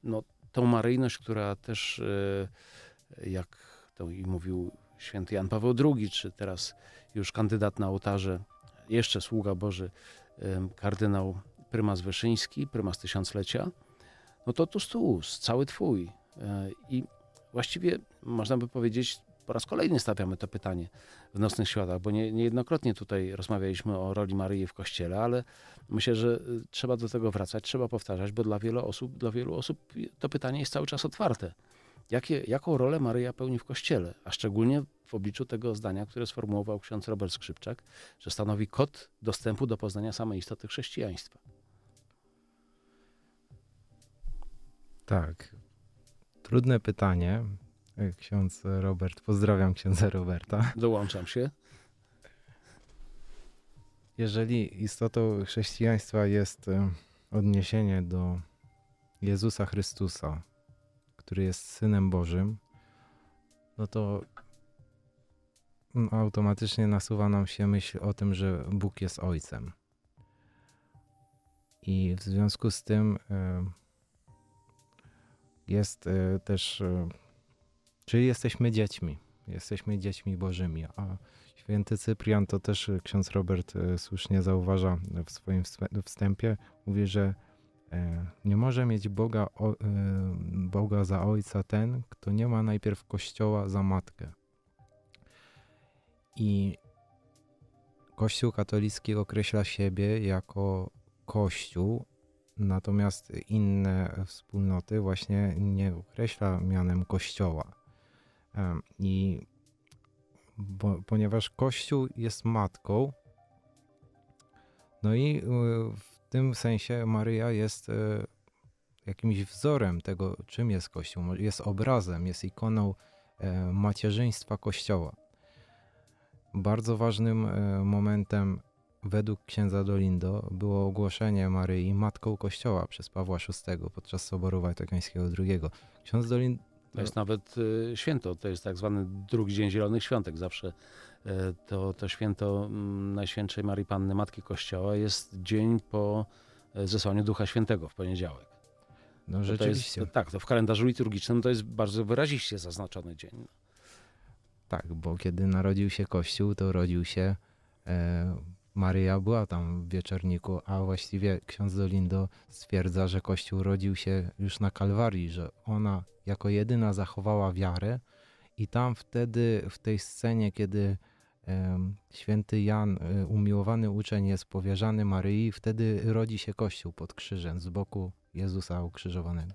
no, tą maryjność, która też, e, jak to i mówił święty Jan Paweł II, czy teraz już kandydat na ołtarze, jeszcze sługa Boży, kardynał prymas Wyszyński, prymas Tysiąclecia, no to tu stół, cały twój. E, I właściwie można by powiedzieć, po raz kolejny stawiamy to pytanie w Nocnych Światach, bo nie, niejednokrotnie tutaj rozmawialiśmy o roli Maryi w Kościele, ale myślę, że y, trzeba do tego wracać, trzeba powtarzać, bo dla wielu osób, dla wielu osób to pytanie jest cały czas otwarte. Jakie, jaką rolę Maryja pełni w Kościele, a szczególnie w obliczu tego zdania, które sformułował ksiądz Robert Skrzypczak, że stanowi kod dostępu do poznania samej istoty chrześcijaństwa. Tak. Trudne pytanie. E, ksiądz Robert, pozdrawiam księdza Roberta. Dołączam się. Jeżeli istotą chrześcijaństwa jest e, odniesienie do Jezusa Chrystusa, który jest synem Bożym, no to mm, automatycznie nasuwa nam się myśl o tym, że Bóg jest ojcem. I w związku z tym e, jest y, też, y, czy jesteśmy dziećmi. Jesteśmy dziećmi bożymi, a Święty Cyprian, to też y, ksiądz Robert słusznie zauważa w swoim wstępie, mówi, że e, nie może mieć Boga, Boga za ojca ten, kto nie ma najpierw Kościoła za matkę. I Kościół katolicki określa siebie jako Kościół, Natomiast inne wspólnoty właśnie nie określa mianem kościoła. I bo, ponieważ kościół jest matką, no i e, w tym sensie Maryja jest e, jakimś wzorem tego, czym jest Kościół. Jest obrazem, jest ikoną e, macierzyństwa Kościoła. Bardzo ważnym momentem według księdza Dolindo było ogłoszenie Maryi matką Kościoła przez Pawła VI podczas Soboru Watykańskiego II. Ksiądz Dolindo to jest nawet y, święto, to jest tak zwany drugi dzień Zielonych Świątek. Zawsze y, to, to święto mm, Najświętszej Marii Panny Matki Kościoła jest dzień po y, zesłaniu Ducha Świętego w poniedziałek. No to rzeczywiście. To jest, tak, to w kalendarzu liturgicznym to jest bardzo wyraziście zaznaczony dzień. Tak, bo kiedy narodził się Kościół, to rodził się e, Maryja była tam w wieczorniku, a właściwie ksiądz Dolindo stwierdza, że Kościół rodził się już na Kalwarii, że ona jako jedyna zachowała wiarę i tam wtedy, w tej scenie, kiedy święty Jan, e, umiłowany uczeń jest powierzany Maryi, wtedy rodzi się Kościół pod krzyżem z boku Jezusa ukrzyżowanego.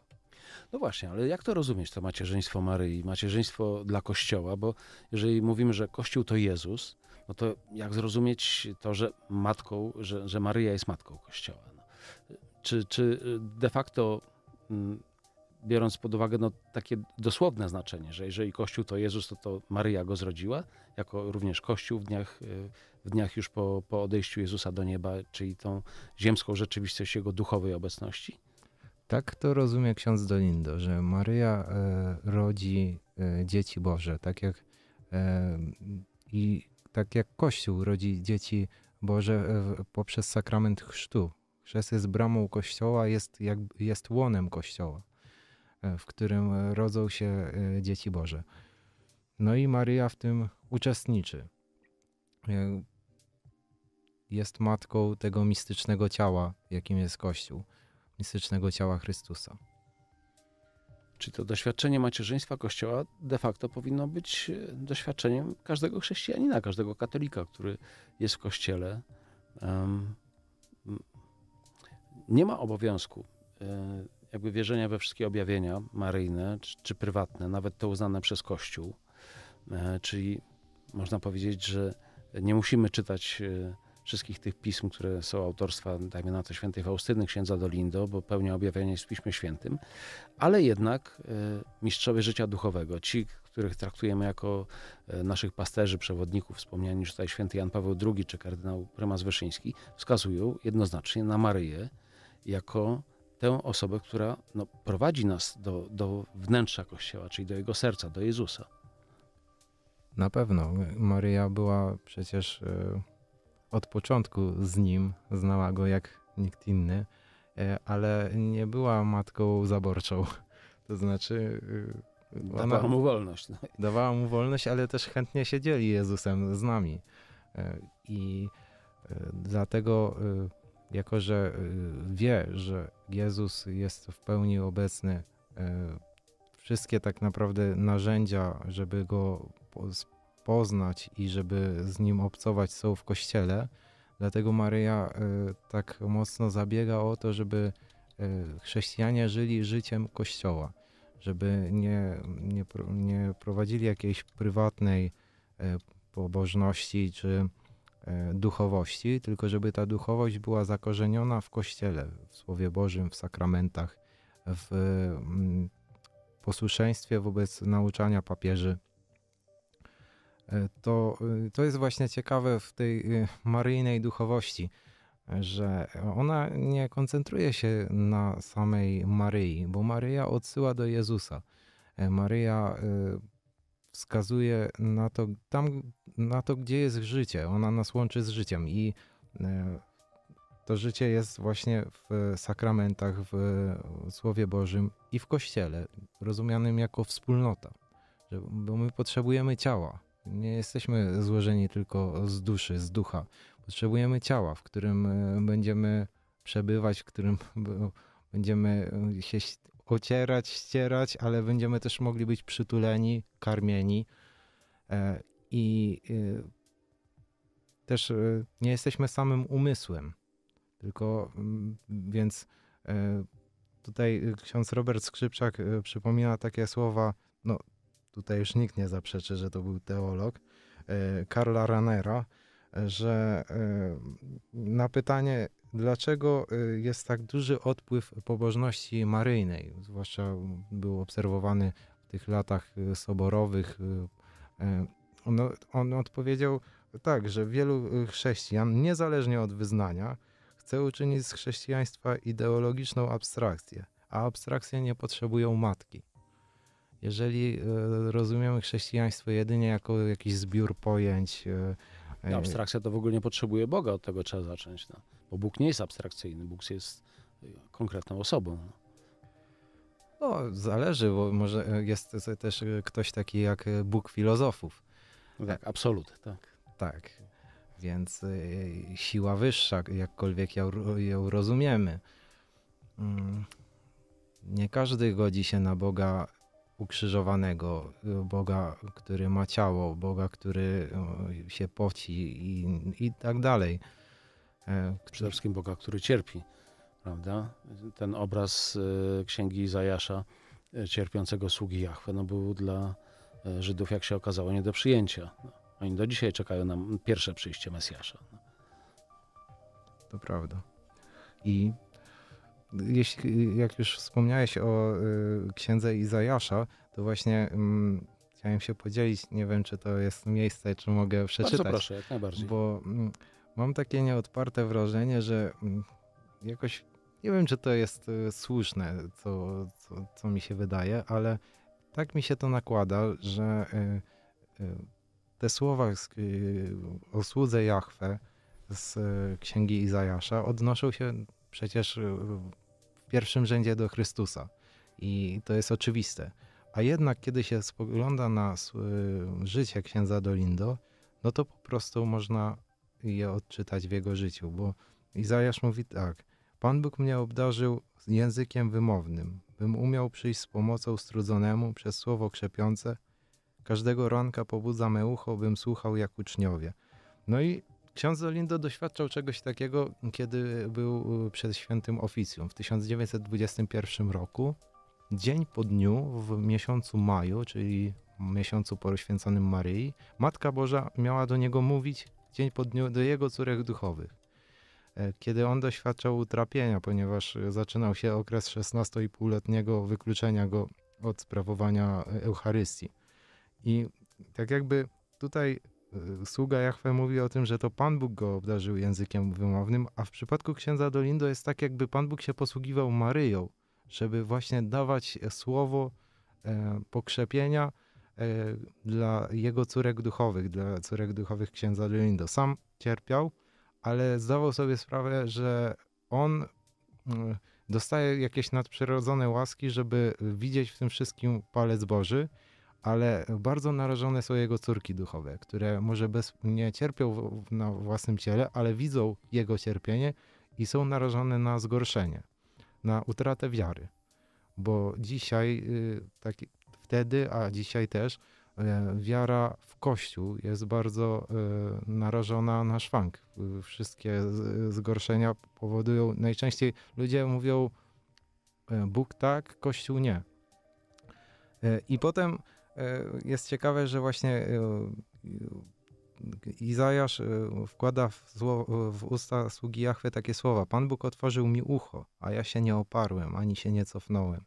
No właśnie, ale jak to rozumieć, to macierzyństwo Maryi, macierzyństwo dla Kościoła, bo jeżeli mówimy, że Kościół to Jezus, no to jak zrozumieć to, że matką, że, że Maryja jest matką Kościoła? No. Czy, czy de facto, mm, biorąc pod uwagę no, takie dosłowne znaczenie, że jeżeli Kościół to Jezus, to, to Maryja go zrodziła, jako również Kościół w dniach, e, w dniach już po, po odejściu Jezusa do nieba, czyli tą ziemską rzeczywistość Jego duchowej obecności? Tak to rozumie ksiądz Dolindo, że Maryja e, rodzi e, dzieci Boże, tak jak e, i tak jak Kościół rodzi dzieci Boże e, poprzez sakrament chrztu. Chrzest jest bramą Kościoła, jest, jak, jest łonem Kościoła, e, w którym rodzą się e, dzieci Boże. No i Maryja w tym uczestniczy. Jest matką tego mistycznego ciała, jakim jest Kościół, mistycznego ciała Chrystusa. Czyli to doświadczenie macierzyństwa Kościoła de facto powinno być e, doświadczeniem każdego chrześcijanina, każdego katolika, który jest w Kościele. nie ma obowiązku e, jakby wierzenia we wszystkie objawienia maryjne czy, czy prywatne, nawet te uznane przez Kościół. E, czyli można powiedzieć, że nie musimy czytać wszystkich tych pism, które są autorstwa, dajmy na to, świętej Faustyny, księdza Dolindo, bo pełnia objawienie jest w Piśmie Świętym, ale jednak e, mistrzowie życia duchowego, ci, których traktujemy jako e, naszych pasterzy, przewodników, wspomniani już tutaj święty Jan Paweł II czy kardynał prymas Wyszyński, wskazują jednoznacznie na Maryję jako tę osobę, która no, prowadzi nas do, do wnętrza Kościoła, czyli do jego serca, do Jezusa. Na pewno. Maryja była przecież... E, od początku z nim, znała go jak nikt inny, e, ale nie była matką zaborczą. To znaczy. Dawała e, ona, dawała mu wolność. No. Dawała mu wolność, ale też chętnie się dzieli Jezusem z nami. E, I dlatego, jako że wie, że Jezus jest w pełni obecny, wszystkie tak naprawdę narzędzia, żeby go poznać i żeby z nim obcować, są w kościele. Dlatego Maryja e, tak mocno zabiega o to, żeby e, chrześcijanie żyli życiem kościoła, żeby nie, nie, nie prowadzili jakiejś prywatnej e, pobożności czy duchowości, tylko żeby ta duchowość była zakorzeniona w kościele, w Słowie Bożym, w sakramentach, w mm, posłuszeństwie wobec nauczania papieży E, to, y, to jest właśnie ciekawe w tej y, maryjnej duchowości, że ona nie koncentruje się na samej Maryi, bo Maryja odsyła do Jezusa. E, Maryja y, wskazuje na to, tam, na to, gdzie jest życie. Ona nas łączy z życiem i e, to życie jest właśnie w sakramentach, w Słowie Bożym i w Kościele, rozumianym jako wspólnota, bo my potrzebujemy ciała. Nie jesteśmy złożeni tylko z duszy, z ducha. Potrzebujemy ciała, w którym e, będziemy przebywać, w którym będziemy e, się ocierać, ścierać, ale będziemy też mogli być przytuleni, karmieni. E, I też nie jesteśmy samym umysłem, tylko więc tutaj ksiądz Robert Skrzypczak przypomina takie słowa, no tutaj już nikt nie zaprzeczy, że to był teolog, Karla e, Ranera, że e, na pytanie, dlaczego e, jest tak duży odpływ pobożności maryjnej, zwłaszcza był obserwowany w tych latach soborowych, on, no, on odpowiedział tak, że wielu chrześcijan, niezależnie od wyznania, chce uczynić z chrześcijaństwa ideologiczną abstrakcję, a abstrakcje nie potrzebują matki jeżeli e, rozumiemy chrześcijaństwo jedynie jako jakiś zbiór pojęć. E, no, e, abstrakcja to w ogóle nie potrzebuje Boga, od tego trzeba zacząć. No. Bo Bóg nie jest abstrakcyjny, Bóg jest konkretną osobą. No, zależy, bo może jest też ktoś taki jak Bóg filozofów. No tak, absolut, tak. Tak, więc siła wyższa, jakkolwiek ją rozumiemy. Mm, nie każdy godzi się na Boga ukrzyżowanego, y, Boga, który ma ciało, Boga, który y, się poci i, i tak dalej. E, Przede wszystkim Boga, który cierpi, prawda? Ten obraz y, księgi Izajasza cierpiącego sługi jachwę, no był dla Żydów, jak się okazało, nie do przyjęcia. No, oni do dzisiaj czekają na pierwsze przyjście Mesjasza. To prawda. I jeśli, jak już wspomniałeś o y, księdze Izajasza, to właśnie mm, chciałem się podzielić. Nie wiem, czy to jest miejsce, czy mogę przeczytać. Bardzo proszę, jak najbardziej. Bo mm, mam takie nieodparte wrażenie, że mm, jakoś nie wiem, czy to jest y, słuszne, co, co, co, mi się wydaje, ale tak mi się to nakłada, że y, y, te słowa z, y, o słudze Jachwę z y, Księgi Izajasza odnoszą się przecież pierwszym rzędzie do Chrystusa. I to jest oczywiste. A jednak, kiedy się spogląda na e, życie księdza Dolindo, no to po prostu można je odczytać w jego życiu, bo Izajasz mówi tak: Pan Bóg mnie obdarzył językiem wymownym, bym umiał przyjść z pomocą strudzonemu przez słowo krzepiące. Każdego ranka pobudza me ucho, bym słuchał jak uczniowie. No i Ksiądz Dolindo doświadczał czegoś takiego, kiedy był przed świętym oficjum w 1921 roku. Dzień po dniu w miesiącu maju, czyli miesiącu poświęconym Maryi, Matka Boża miała do niego mówić dzień po dniu do jego córek duchowych. E, kiedy on doświadczał utrapienia, ponieważ zaczynał się okres 16,5-letniego wykluczenia go od sprawowania Eucharystii. I tak jakby tutaj Y, sługa Jachwę mówi o tym, że to Pan Bóg go obdarzył językiem wymownym, a w przypadku księdza Dolindo jest tak, jakby Pan Bóg się posługiwał Maryją, żeby właśnie dawać słowo e, pokrzepienia e, dla jego córek duchowych, dla córek duchowych księdza Dolindo. Sam cierpiał, ale zdawał sobie sprawę, że on y, dostaje jakieś nadprzyrodzone łaski, żeby widzieć w tym wszystkim palec Boży ale bardzo narażone są jego córki duchowe, które może bez, nie cierpią w, na własnym ciele, ale widzą jego cierpienie i są narażone na zgorszenie, na utratę wiary. Bo dzisiaj, tak, wtedy, a dzisiaj też, y, wiara w Kościół jest bardzo y, narażona na szwank. Wszystkie zgorszenia powodują, najczęściej ludzie mówią Bóg tak, Kościół nie. I potem E, jest ciekawe, że właśnie e, Izajasz e, wkłada w, zło, w usta sługi Jachwy takie słowa: Pan Bóg otworzył mi ucho, a ja się nie oparłem, ani się nie cofnąłem.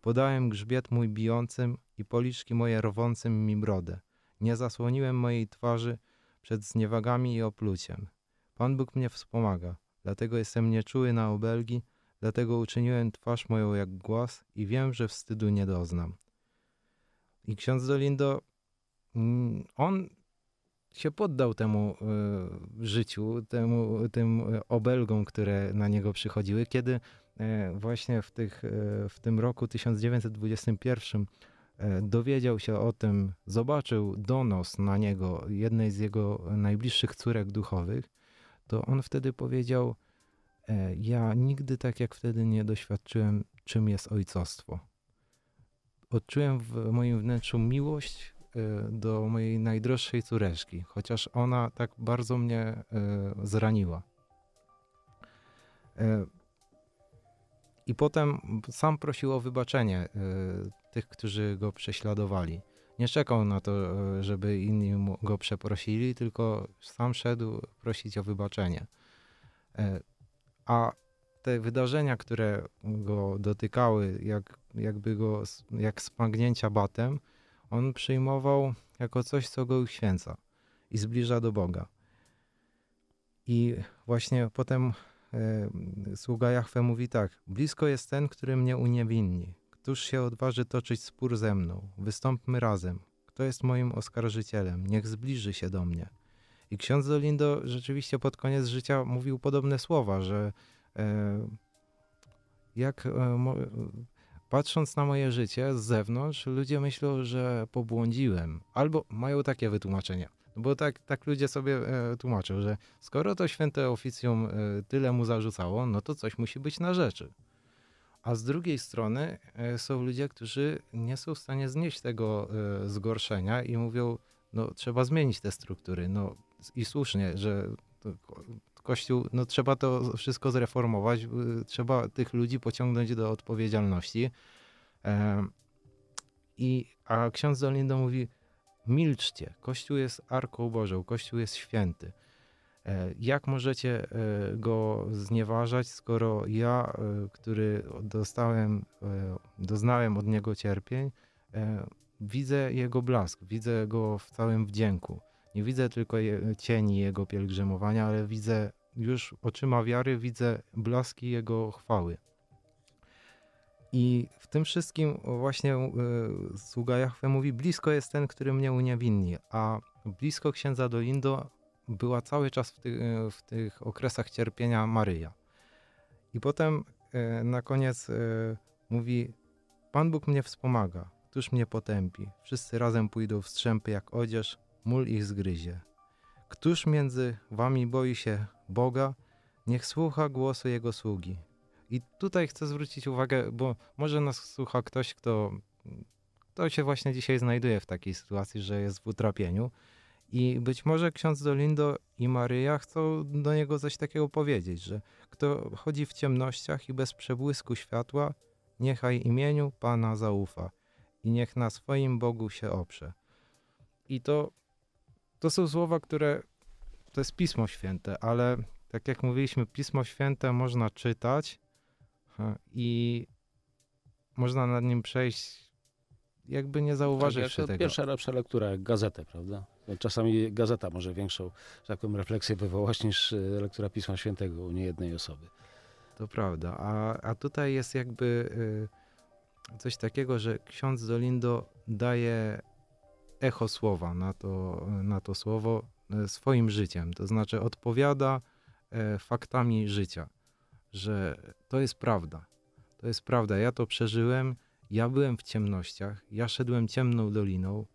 Podałem grzbiet mój bijącym i policzki moje rwącym mi brodę. Nie zasłoniłem mojej twarzy przed zniewagami i opluciem. Pan Bóg mnie wspomaga, dlatego jestem nieczuły na obelgi, dlatego uczyniłem twarz moją jak głos i wiem, że wstydu nie doznam. I ksiądz Dolindo, mm, on się poddał temu e, życiu, temu, tym obelgom, które na niego przychodziły, kiedy e, właśnie w, tych, e, w tym roku 1921 dowiedział się o tym, zobaczył donos na niego jednej z jego najbliższych córek duchowych, to on wtedy powiedział: Ja nigdy tak jak wtedy nie doświadczyłem, czym jest ojcostwo odczułem w moim wnętrzu miłość e, do mojej najdroższej córeczki, chociaż ona tak bardzo mnie e, zraniła. E, I potem sam prosił o wybaczenie tych, którzy go prześladowali. Nie czekał na to, żeby inni go przeprosili, tylko sam szedł prosić o wybaczenie. A te wydarzenia, które go dotykały, jak, jakby go, jak spagnięcia batem, on przyjmował jako coś, co go uświęca i zbliża do Boga. I właśnie potem y, sługa Jahwe mówi tak: Blisko jest ten, który mnie uniewinni. Któż się odważy toczyć spór ze mną? Wystąpmy razem. Kto jest moim oskarżycielem? Niech zbliży się do mnie. I ksiądz Dolindo rzeczywiście pod koniec życia mówił podobne słowa, że E, jak e, e, patrząc na moje życie z zewnątrz, ludzie myślą, że pobłądziłem, albo mają takie wytłumaczenia. No bo tak, tak ludzie sobie tłumaczą, że skoro to święte oficjum tyle mu zarzucało, no to coś musi być na rzeczy. A z drugiej strony są ludzie, którzy nie są w stanie znieść tego zgorszenia i mówią, no trzeba zmienić te struktury. No i słusznie, że Kościół, no trzeba to wszystko zreformować, y, trzeba tych ludzi pociągnąć do odpowiedzialności. I, a ksiądz Dolindo mówi, milczcie, Kościół jest arką Bożą, Kościół jest święty. E, jak możecie e, go znieważać, skoro ja, e, który dostałem, doznałem od niego cierpień, widzę jego blask, widzę go w całym wdzięku. Nie widzę tylko je, cieni jego pielgrzymowania, ale widzę już oczyma wiary, widzę blaski jego chwały. I w tym wszystkim właśnie y, sługa Jahwe mówi, blisko jest ten, który mnie uniewinni, a blisko księdza Dolindo była cały czas w, ty, e, w tych okresach cierpienia Maryja. I potem y, na koniec y, mówi, Pan Bóg mnie wspomaga, któż mnie potępi? Wszyscy razem pójdą w strzępy jak odzież, mól ich zgryzie. Któż między wami boi się Boga, niech słucha głosu Jego sługi. I tutaj chcę zwrócić uwagę, bo może nas słucha ktoś, kto, kto się właśnie dzisiaj znajduje w takiej sytuacji, że jest w utrapieniu. I być może ksiądz Dolindo i Maryja chcą do niego coś takiego powiedzieć, że kto chodzi w ciemnościach i bez przebłysku światła, niechaj imieniu Pana zaufa i niech na swoim Bogu się oprze. I to to są słowa, które to jest Pismo Święte, ale tak jak mówiliśmy, Pismo Święte można czytać e, i można nad nim przejść jakby nie zauważyć tak, tego. Pierwsza lepsza lektura, jak gazetę, prawda? No, czasami gazeta może większą taką refleksję wywołać niż e, lektura Pisma Świętego u niejednej osoby. To prawda, a, a tutaj jest jakby e, coś takiego, że ksiądz Dolindo daje echo słowa na to, na to słowo e, swoim życiem. To znaczy odpowiada e, faktami życia, że to jest prawda. To jest prawda. Ja to przeżyłem, ja byłem w ciemnościach, ja szedłem ciemną doliną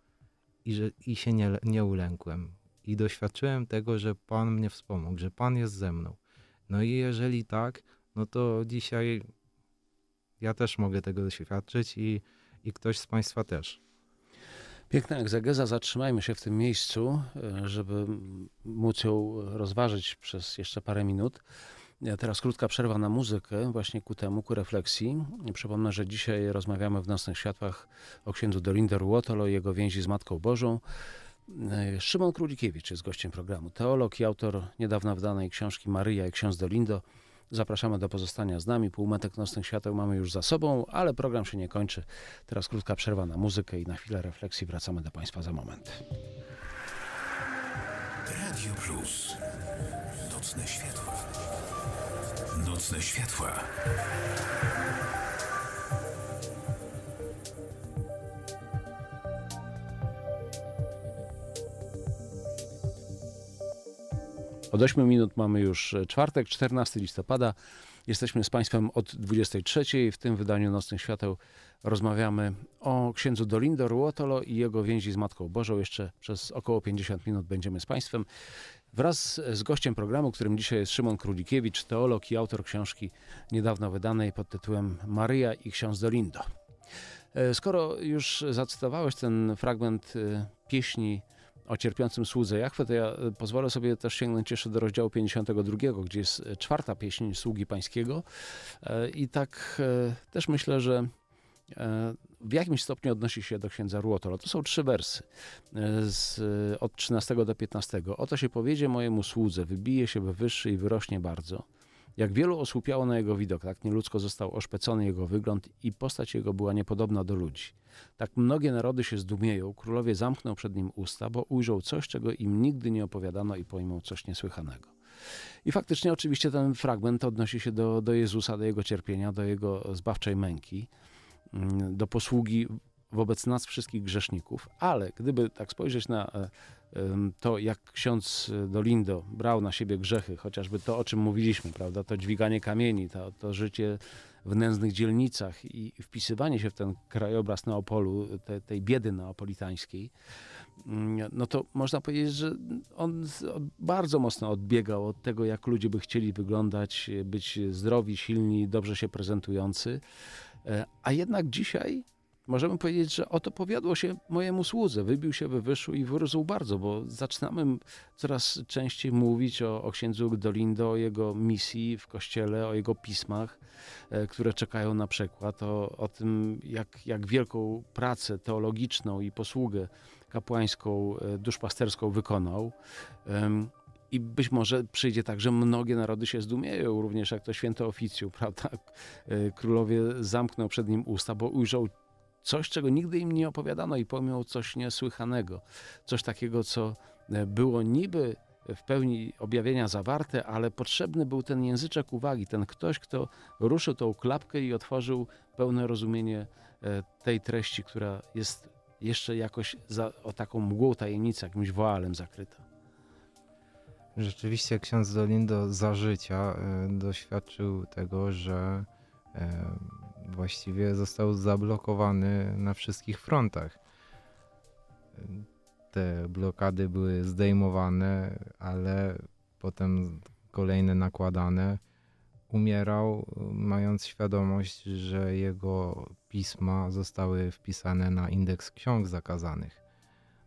i, że, i się nie, nie ulękłem. I doświadczyłem tego, że Pan mnie wspomógł, że Pan jest ze mną. No i jeżeli tak, no to dzisiaj ja też mogę tego doświadczyć i, i ktoś z Państwa też. Piękna egzegeza, zatrzymajmy się w tym miejscu, e, żeby móc ją rozważyć przez jeszcze parę minut. E, teraz krótka przerwa na muzykę, właśnie ku temu, ku refleksji. Przypomnę, że dzisiaj rozmawiamy w Nocnych Światłach o księdzu Dolinder Łotolo i jego więzi z Matką Bożą. E, Szymon Królikiewicz jest gościem programu. Teolog i autor niedawno wydanej książki Maryja i ksiądz Dolindo – Zapraszamy do pozostania z nami. Półmetek nocnych świateł mamy już za sobą, ale program się nie kończy. Teraz krótka przerwa na muzykę i na chwilę refleksji wracamy do Państwa za moment. Radio Plus. Nocne światła. Nocne światła. Od 8 minut mamy już e, czwartek, 14 listopada. Jesteśmy z Państwem od 23. W tym wydaniu Nocnych Świateł rozmawiamy o księdzu Dolindo Ruotolo i jego więzi z Matką Bożą. Jeszcze przez około 50 minut będziemy z Państwem. Wraz z gościem programu, którym dzisiaj jest Szymon Królikiewicz, teolog i autor książki niedawno wydanej pod tytułem Maryja i ksiądz Dolindo. E, skoro już zacytowałeś ten fragment e, pieśni o cierpiącym słudze Jachwę, to ja e, pozwolę sobie też sięgnąć jeszcze do rozdziału 52, gdzie jest e, czwarta pieśń sługi pańskiego. E, I tak też myślę, że w jakimś stopniu odnosi się do księdza Ruotola. To są trzy wersy z, od 13 do 15. Oto się powiedzie mojemu słudze, wybije się wywyższy i wyrośnie bardzo jak wielu osłupiało na jego widok, tak nieludzko został oszpecony jego wygląd i postać jego była niepodobna do ludzi. Tak mnogie narody się zdumieją, królowie zamkną przed nim usta, bo ujrzą coś, czego im nigdy nie opowiadano i pojmą coś niesłychanego. I faktycznie oczywiście ten fragment odnosi się do, do Jezusa, do jego cierpienia, do jego zbawczej męki, mm, do posługi wobec nas wszystkich grzeszników, ale gdyby tak spojrzeć na e, to, jak ksiądz e, Dolindo brał na siebie grzechy, chociażby to, o czym mówiliśmy, prawda, to dźwiganie kamieni, to, to życie w nędznych dzielnicach i wpisywanie się w ten krajobraz Neopolu, te, tej biedy neapolitańskiej, mm, no to można powiedzieć, że on bardzo mocno odbiegał od tego, jak ludzie by chcieli wyglądać, być zdrowi, silni, dobrze się prezentujący. E, a jednak dzisiaj możemy powiedzieć, że oto powiodło się mojemu słudze. Wybił się, wywyższył i wyrósł bardzo, bo zaczynamy coraz częściej mówić o, o księdzu Dolindo, o jego misji w kościele, o jego pismach, e, które czekają na przykład, o, o tym, jak, jak wielką pracę teologiczną i posługę kapłańską, e, duszpasterską wykonał. I być może przyjdzie tak, że mnogie narody się zdumieją, również jak to święte oficjum, prawda? E, królowie zamkną przed nim usta, bo ujrzał Coś, czego nigdy im nie opowiadano i pomimo coś niesłychanego. Coś takiego, co e, było niby w pełni objawienia zawarte, ale potrzebny był ten języczek uwagi, ten ktoś, kto ruszył tą klapkę i otworzył pełne rozumienie e, tej treści, która jest jeszcze jakoś za, o taką mgłą tajemnicę, jakimś woalem zakryta. Rzeczywiście ksiądz Dolindo za życia e, doświadczył tego, że właściwie został zablokowany na wszystkich frontach. Te blokady były zdejmowane, ale potem kolejne nakładane. Umierał, mając świadomość, że jego pisma zostały wpisane na indeks ksiąg zakazanych.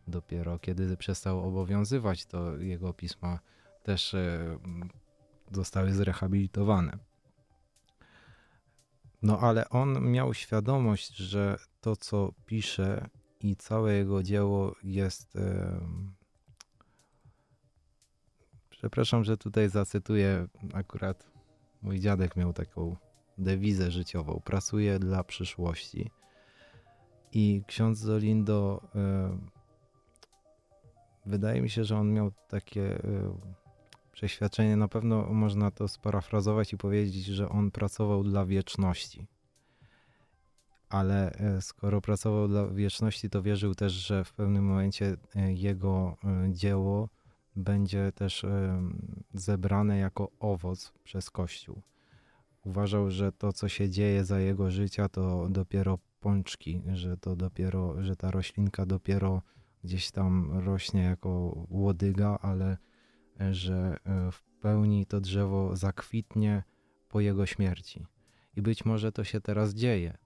Dopiero kiedy przestał obowiązywać, to jego pisma też e, zostały zrehabilitowane. No ale on miał świadomość, że to, co pisze i całe jego dzieło jest. E... Przepraszam, że tutaj zacytuję. Akurat mój dziadek miał taką dewizę życiową: pracuje dla przyszłości. I ksiądz Zolindo, e... wydaje mi się, że on miał takie. E przeświadczenie na pewno można to sparafrazować i powiedzieć, że on pracował dla wieczności. Ale e, skoro pracował dla wieczności, to wierzył też, że w pewnym momencie e, jego e, dzieło będzie też zebrane jako owoc przez Kościół. Uważał, że to, co się dzieje za jego życia, to dopiero pączki, że to dopiero, że ta roślinka dopiero gdzieś tam rośnie jako łodyga, ale że e, w pełni to drzewo zakwitnie po jego śmierci. I być może to się teraz dzieje.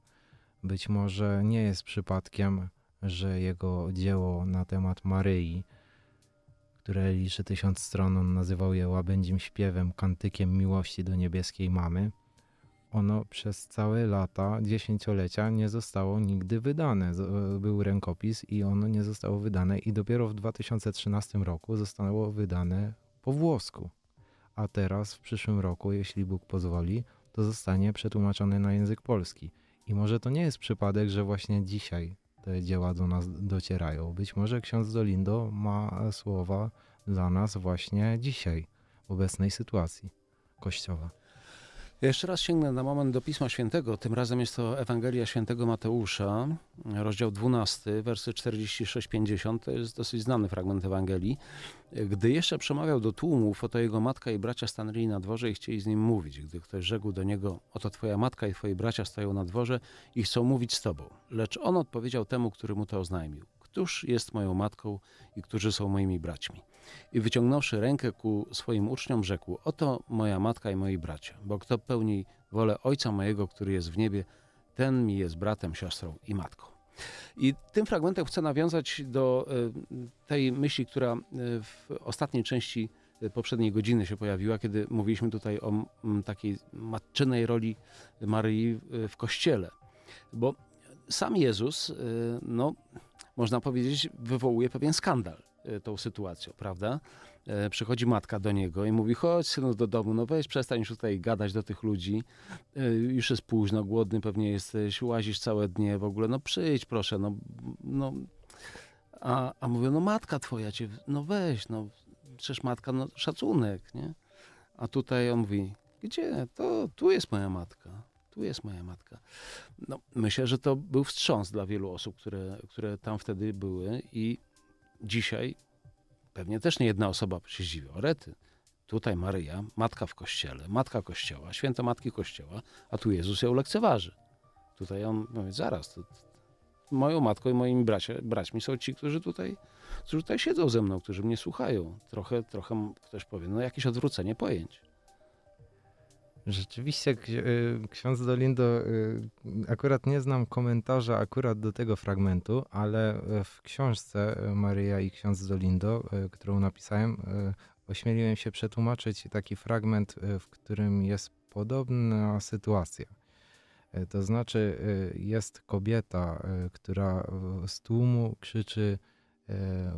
Być może nie jest przypadkiem, że jego dzieło na temat Maryi, które liczy tysiąc stron, on nazywał je łabędzim śpiewem, kantykiem miłości do niebieskiej mamy – ono przez całe lata, dziesięciolecia nie zostało nigdy wydane. E, był rękopis i ono nie zostało wydane i dopiero w 2013 roku zostało wydane po włosku. A teraz w przyszłym roku, jeśli Bóg pozwoli, to zostanie przetłumaczone na język polski. I może to nie jest przypadek, że właśnie dzisiaj te dzieła do nas docierają. Być może ksiądz Dolindo ma słowa dla nas właśnie dzisiaj, w obecnej sytuacji kościoła. Jeszcze raz sięgnę na moment do Pisma Świętego. Tym razem jest to Ewangelia Świętego Mateusza, rozdział 12, wersy 46-50. To jest dosyć znany fragment Ewangelii. Gdy jeszcze przemawiał do tłumów, oto jego matka i bracia stanęli na dworze i chcieli z nim mówić. Gdy ktoś rzekł do niego, oto twoja matka i twoi bracia stoją na dworze i chcą mówić z tobą. Lecz on odpowiedział temu, który mu to oznajmił. Któż jest moją matką i którzy są moimi braćmi? I wyciągnąwszy rękę ku swoim uczniom, rzekł: Oto moja matka i moi bracia, bo kto pełni wolę Ojca mojego, który jest w niebie, ten mi jest bratem, siostrą i matką. I tym fragmentem chcę nawiązać do e, tej myśli, która e, w ostatniej części e, poprzedniej godziny się pojawiła, kiedy mówiliśmy tutaj o takiej matczynej roli Maryi w kościele. Bo sam Jezus, no, można powiedzieć, wywołuje pewien skandal. E, tą sytuacją, prawda? E, przychodzi matka do niego i mówi, chodź synu do domu, no weź przestań już tutaj gadać do tych ludzi, e, już jest późno, głodny pewnie jesteś, łazisz całe dnie w ogóle, no przyjdź proszę, no, no. A, a mówię, no matka twoja cię, no weź, no przecież matka, no szacunek, nie? A tutaj on mówi, gdzie? To tu jest moja matka. Tu jest moja matka. No, myślę, że to był wstrząs dla wielu osób, które, które tam wtedy były i dzisiaj pewnie też nie jedna osoba się zdziwi. O rety, tutaj Maryja, matka w kościele, matka kościoła, święta matki kościoła, a tu Jezus ją lekceważy. Tutaj on mówi, zaraz, to, moją matką i moimi bracie, braćmi są ci, którzy tutaj, którzy tutaj siedzą ze mną, którzy mnie słuchają. Trochę, trochę ktoś powie, no jakieś odwrócenie pojęć. Rzeczywiście, y, ksiądz Dolindo, y, akurat nie znam komentarza akurat do tego fragmentu, ale e, w książce e, Maryja i ksiądz Dolindo, e, którą napisałem, ośmieliłem się przetłumaczyć taki fragment, w którym jest podobna sytuacja. To znaczy, jest kobieta, która z tłumu krzyczy: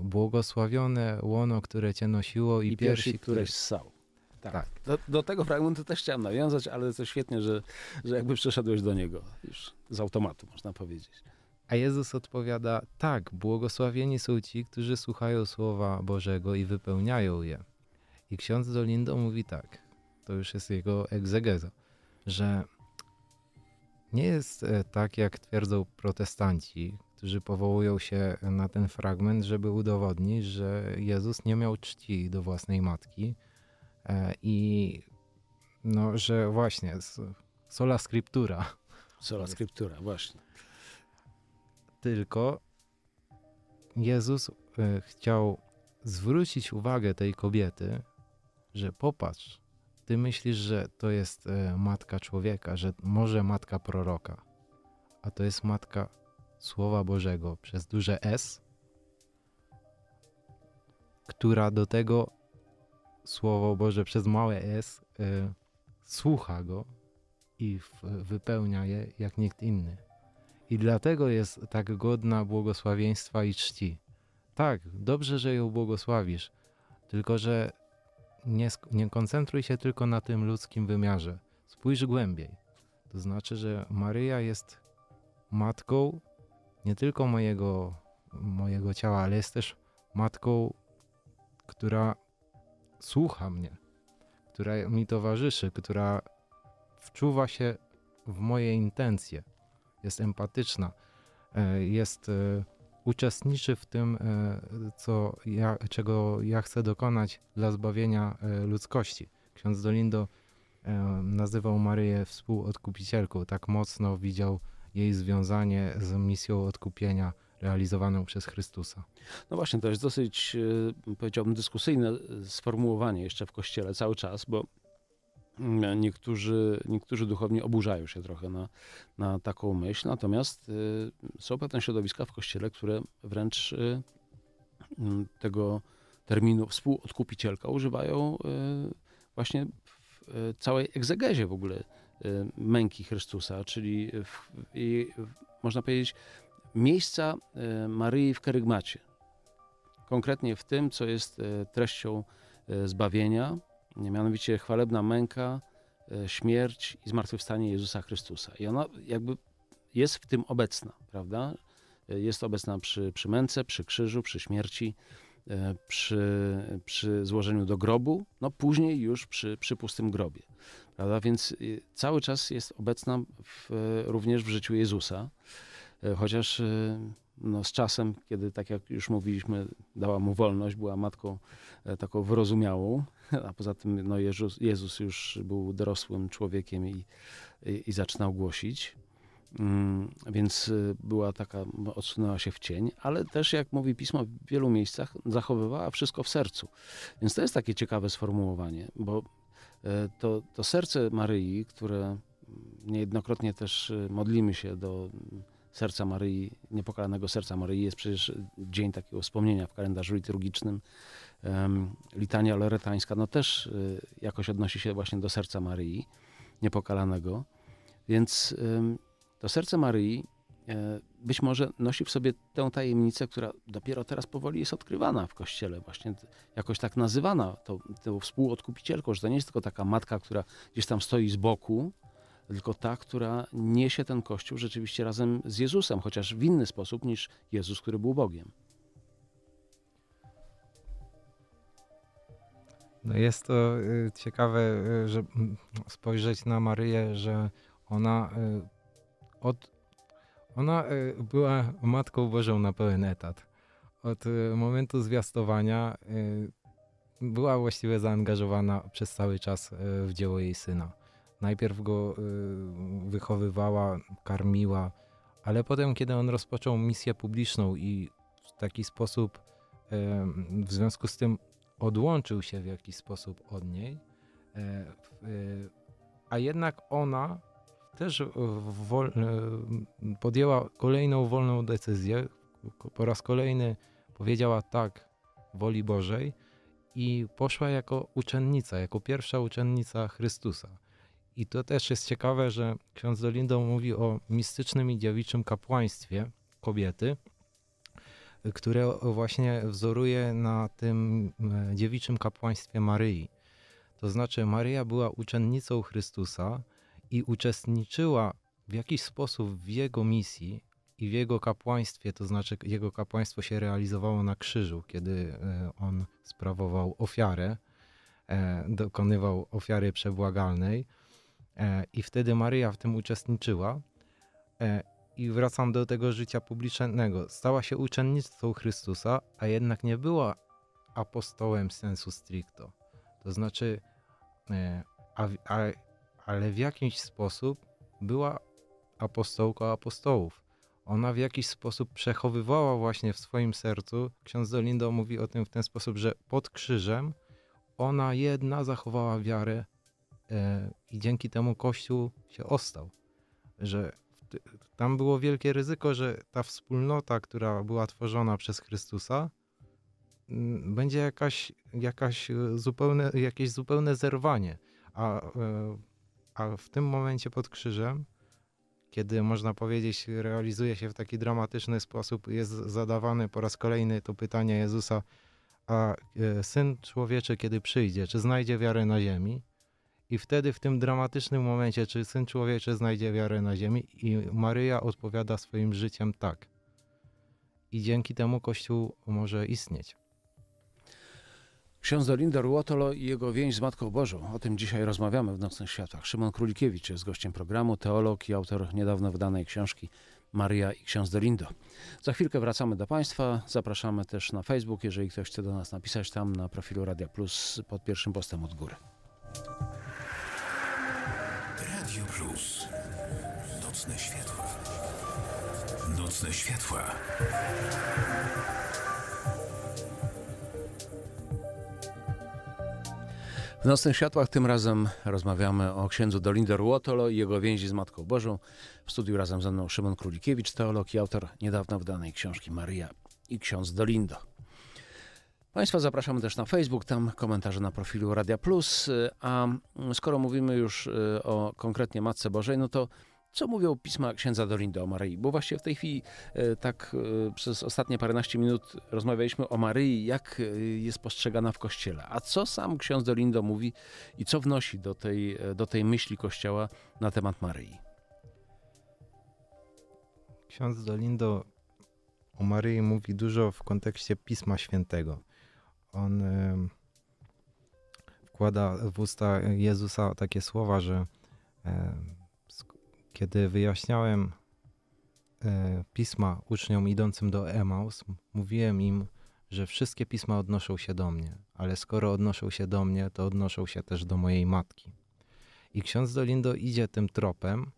Błogosławione łono, które cię nosiło, i, I piersi, piersi które ssał tak. tak. Do, do, tego fragmentu też chciałem nawiązać, ale to świetnie, że, że jakby przeszedłeś do niego już z automatu, można powiedzieć. A Jezus odpowiada: Tak, błogosławieni są ci, którzy słuchają słowa Bożego i wypełniają je. I ksiądz Dolindo mówi tak, to już jest jego egzegeza, że nie jest e, tak, jak twierdzą protestanci, którzy powołują się na ten fragment, żeby udowodnić, że Jezus nie miał czci do własnej matki, E, I no, że właśnie, sola scriptura. Sola scriptura, właśnie. Tylko Jezus e, chciał zwrócić uwagę tej kobiety, że popatrz, ty myślisz, że to jest e, matka człowieka, że może matka proroka, a to jest matka Słowa Bożego przez duże S, która do tego Słowo Boże przez małe S y, słucha go i wypełnia je jak nikt inny. I dlatego jest tak godna błogosławieństwa i czci. Tak, dobrze, że ją błogosławisz, tylko że nie, nie koncentruj się tylko na tym ludzkim wymiarze. Spójrz głębiej. To znaczy, że Maryja jest matką nie tylko mojego, mojego ciała, ale jest też matką, która słucha mnie, która mi towarzyszy, która wczuwa się w moje intencje, jest empatyczna, e, jest e, uczestniczy w tym, e, co ja, czego ja chcę dokonać dla zbawienia ludzkości. Ksiądz Dolindo nazywał Maryję współodkupicielką, tak mocno widział jej związanie z misją odkupienia realizowaną przez Chrystusa. No właśnie, to jest dosyć, e, powiedziałbym, dyskusyjne e, sformułowanie jeszcze w Kościele cały czas, bo mm, e, niektórzy, niektórzy duchowni oburzają się trochę na, na taką myśl, natomiast są pewne środowiska w Kościele, które wręcz mm, tego terminu współodkupicielka używają właśnie w całej egzegezie w ogóle męki Chrystusa, czyli w, w, można powiedzieć miejsca e, Maryi w kerygmacie. Konkretnie w tym, co jest e, treścią e, zbawienia, mianowicie chwalebna męka, śmierć i zmartwychwstanie Jezusa Chrystusa. I ona jakby jest w tym obecna, prawda? Jest obecna przy, przy męce, przy krzyżu, przy śmierci, przy, przy złożeniu do grobu, no później już przy, przy pustym grobie, prawda? Więc cały czas jest obecna w, również w życiu Jezusa. E, chociaż e, no, z czasem, kiedy tak jak już mówiliśmy, dała mu wolność, była matką e, taką wyrozumiałą, a poza tym no, Jezus, Jezus już był dorosłym człowiekiem i, i, i zaczynał głosić. Mm, więc była taka, no, odsunęła się w cień, ale też, jak mówi pismo, w wielu miejscach zachowywała wszystko w sercu. Więc to jest takie ciekawe sformułowanie, bo to, to serce Maryi, które mm, niejednokrotnie też modlimy się do Serca Maryi, Niepokalanego Serca Maryi. Jest przecież dzień takiego wspomnienia w kalendarzu liturgicznym. Litania loretańska no też e, jakoś odnosi się właśnie do Serca Maryi, Niepokalanego. Więc to Serce Maryi e, być może nosi w sobie tę tajemnicę, która dopiero teraz powoli jest odkrywana w Kościele, właśnie jakoś tak nazywana tą, tą współodkupicielką, że to nie jest tylko taka matka, która gdzieś tam stoi z boku, tylko ta, która niesie ten Kościół rzeczywiście razem z Jezusem, chociaż w inny sposób niż Jezus, który był Bogiem. No jest to y, ciekawe, y, że mm, spojrzeć na Maryję, że ona y, od, ona była Matką Bożą na pełen etat. Od momentu zwiastowania była właściwie zaangażowana przez cały czas w dzieło jej syna. Najpierw go y, wychowywała, karmiła, ale potem, kiedy on rozpoczął misję publiczną i w taki sposób, w związku z tym odłączył się w jakiś sposób od niej, e, e, a jednak ona też e, podjęła kolejną wolną decyzję. Po raz kolejny powiedziała tak woli Bożej i poszła jako uczennica, jako pierwsza uczennica Chrystusa. I to też jest ciekawe, że ksiądz Dolindo mówi o mistycznym i dziewiczym kapłaństwie kobiety, które właśnie wzoruje na tym e, dziewiczym kapłaństwie Maryi. To znaczy, Maryja była uczennicą Chrystusa i uczestniczyła w jakiś sposób w jego misji i w jego kapłaństwie, to znaczy jego kapłaństwo się realizowało na krzyżu, kiedy e, on sprawował ofiarę, e, dokonywał ofiary przebłagalnej E, I wtedy Maryja w tym uczestniczyła. E, I wracam do tego życia publicznego. Stała się uczennicą Chrystusa, a jednak nie była apostołem sensu stricto. To znaczy, e, a, a, ale w jakiś sposób była apostołką apostołów. Ona w jakiś sposób przechowywała właśnie w swoim sercu, ksiądz Dolindo mówi o tym w ten sposób, że pod krzyżem ona jedna zachowała wiarę E, I dzięki temu Kościół się ostał, że tam było wielkie ryzyko, że ta wspólnota, która była tworzona przez Chrystusa, mm, będzie jakaś, jakaś e, zupełne, jakieś zupełne zerwanie. A, e, a w tym momencie pod krzyżem, kiedy można powiedzieć, realizuje się w taki dramatyczny sposób, jest zadawane po raz kolejny to pytanie Jezusa, a syn człowieczy, kiedy przyjdzie, czy znajdzie wiarę na ziemi? I wtedy w tym dramatycznym momencie, czy Syn Człowieczy znajdzie wiarę na ziemi i Maryja odpowiada swoim życiem tak. I dzięki temu Kościół może istnieć. Ksiądz Dolinder Łotolo i jego więź z Matką Bożą. O tym dzisiaj rozmawiamy w Nocnych Światach. Szymon Królikiewicz jest gościem programu, teolog i autor niedawno wydanej książki Maria i ksiądz Dolindo. Za chwilkę wracamy do Państwa. Zapraszamy też na Facebook, jeżeli ktoś chce do nas napisać tam na profilu Radia Plus pod pierwszym postem od góry. Plus. Nocne światła. Nocne światła. W Nocnych Światłach tym razem rozmawiamy o księdzu Dolinder Łotolo i jego więzi z Matką Bożą. W studiu razem ze mną Szymon Królikiewicz, teolog i autor niedawno wydanej książki Maria i ksiądz Dolindo. Państwa zapraszamy też na Facebook, tam komentarze na profilu Radia Plus. A skoro mówimy już y, o konkretnie Matce Bożej, no to co mówią pisma księdza Dorinda o Maryi? Bo właśnie w tej chwili y, tak y, przez ostatnie paręnaście minut rozmawialiśmy o Maryi, jak jest postrzegana w Kościele. A co sam ksiądz Dorindo mówi i co wnosi do tej, do tej myśli Kościoła na temat Maryi? Ksiądz Dolindo o Maryi mówi dużo w kontekście Pisma Świętego on wkłada w usta Jezusa takie słowa, że kiedy wyjaśniałem e, pisma uczniom idącym do Emaus, mówiłem im, że wszystkie pisma odnoszą się do mnie, ale skoro odnoszą się do mnie, to odnoszą się też do mojej matki. I ksiądz Dolindo idzie tym tropem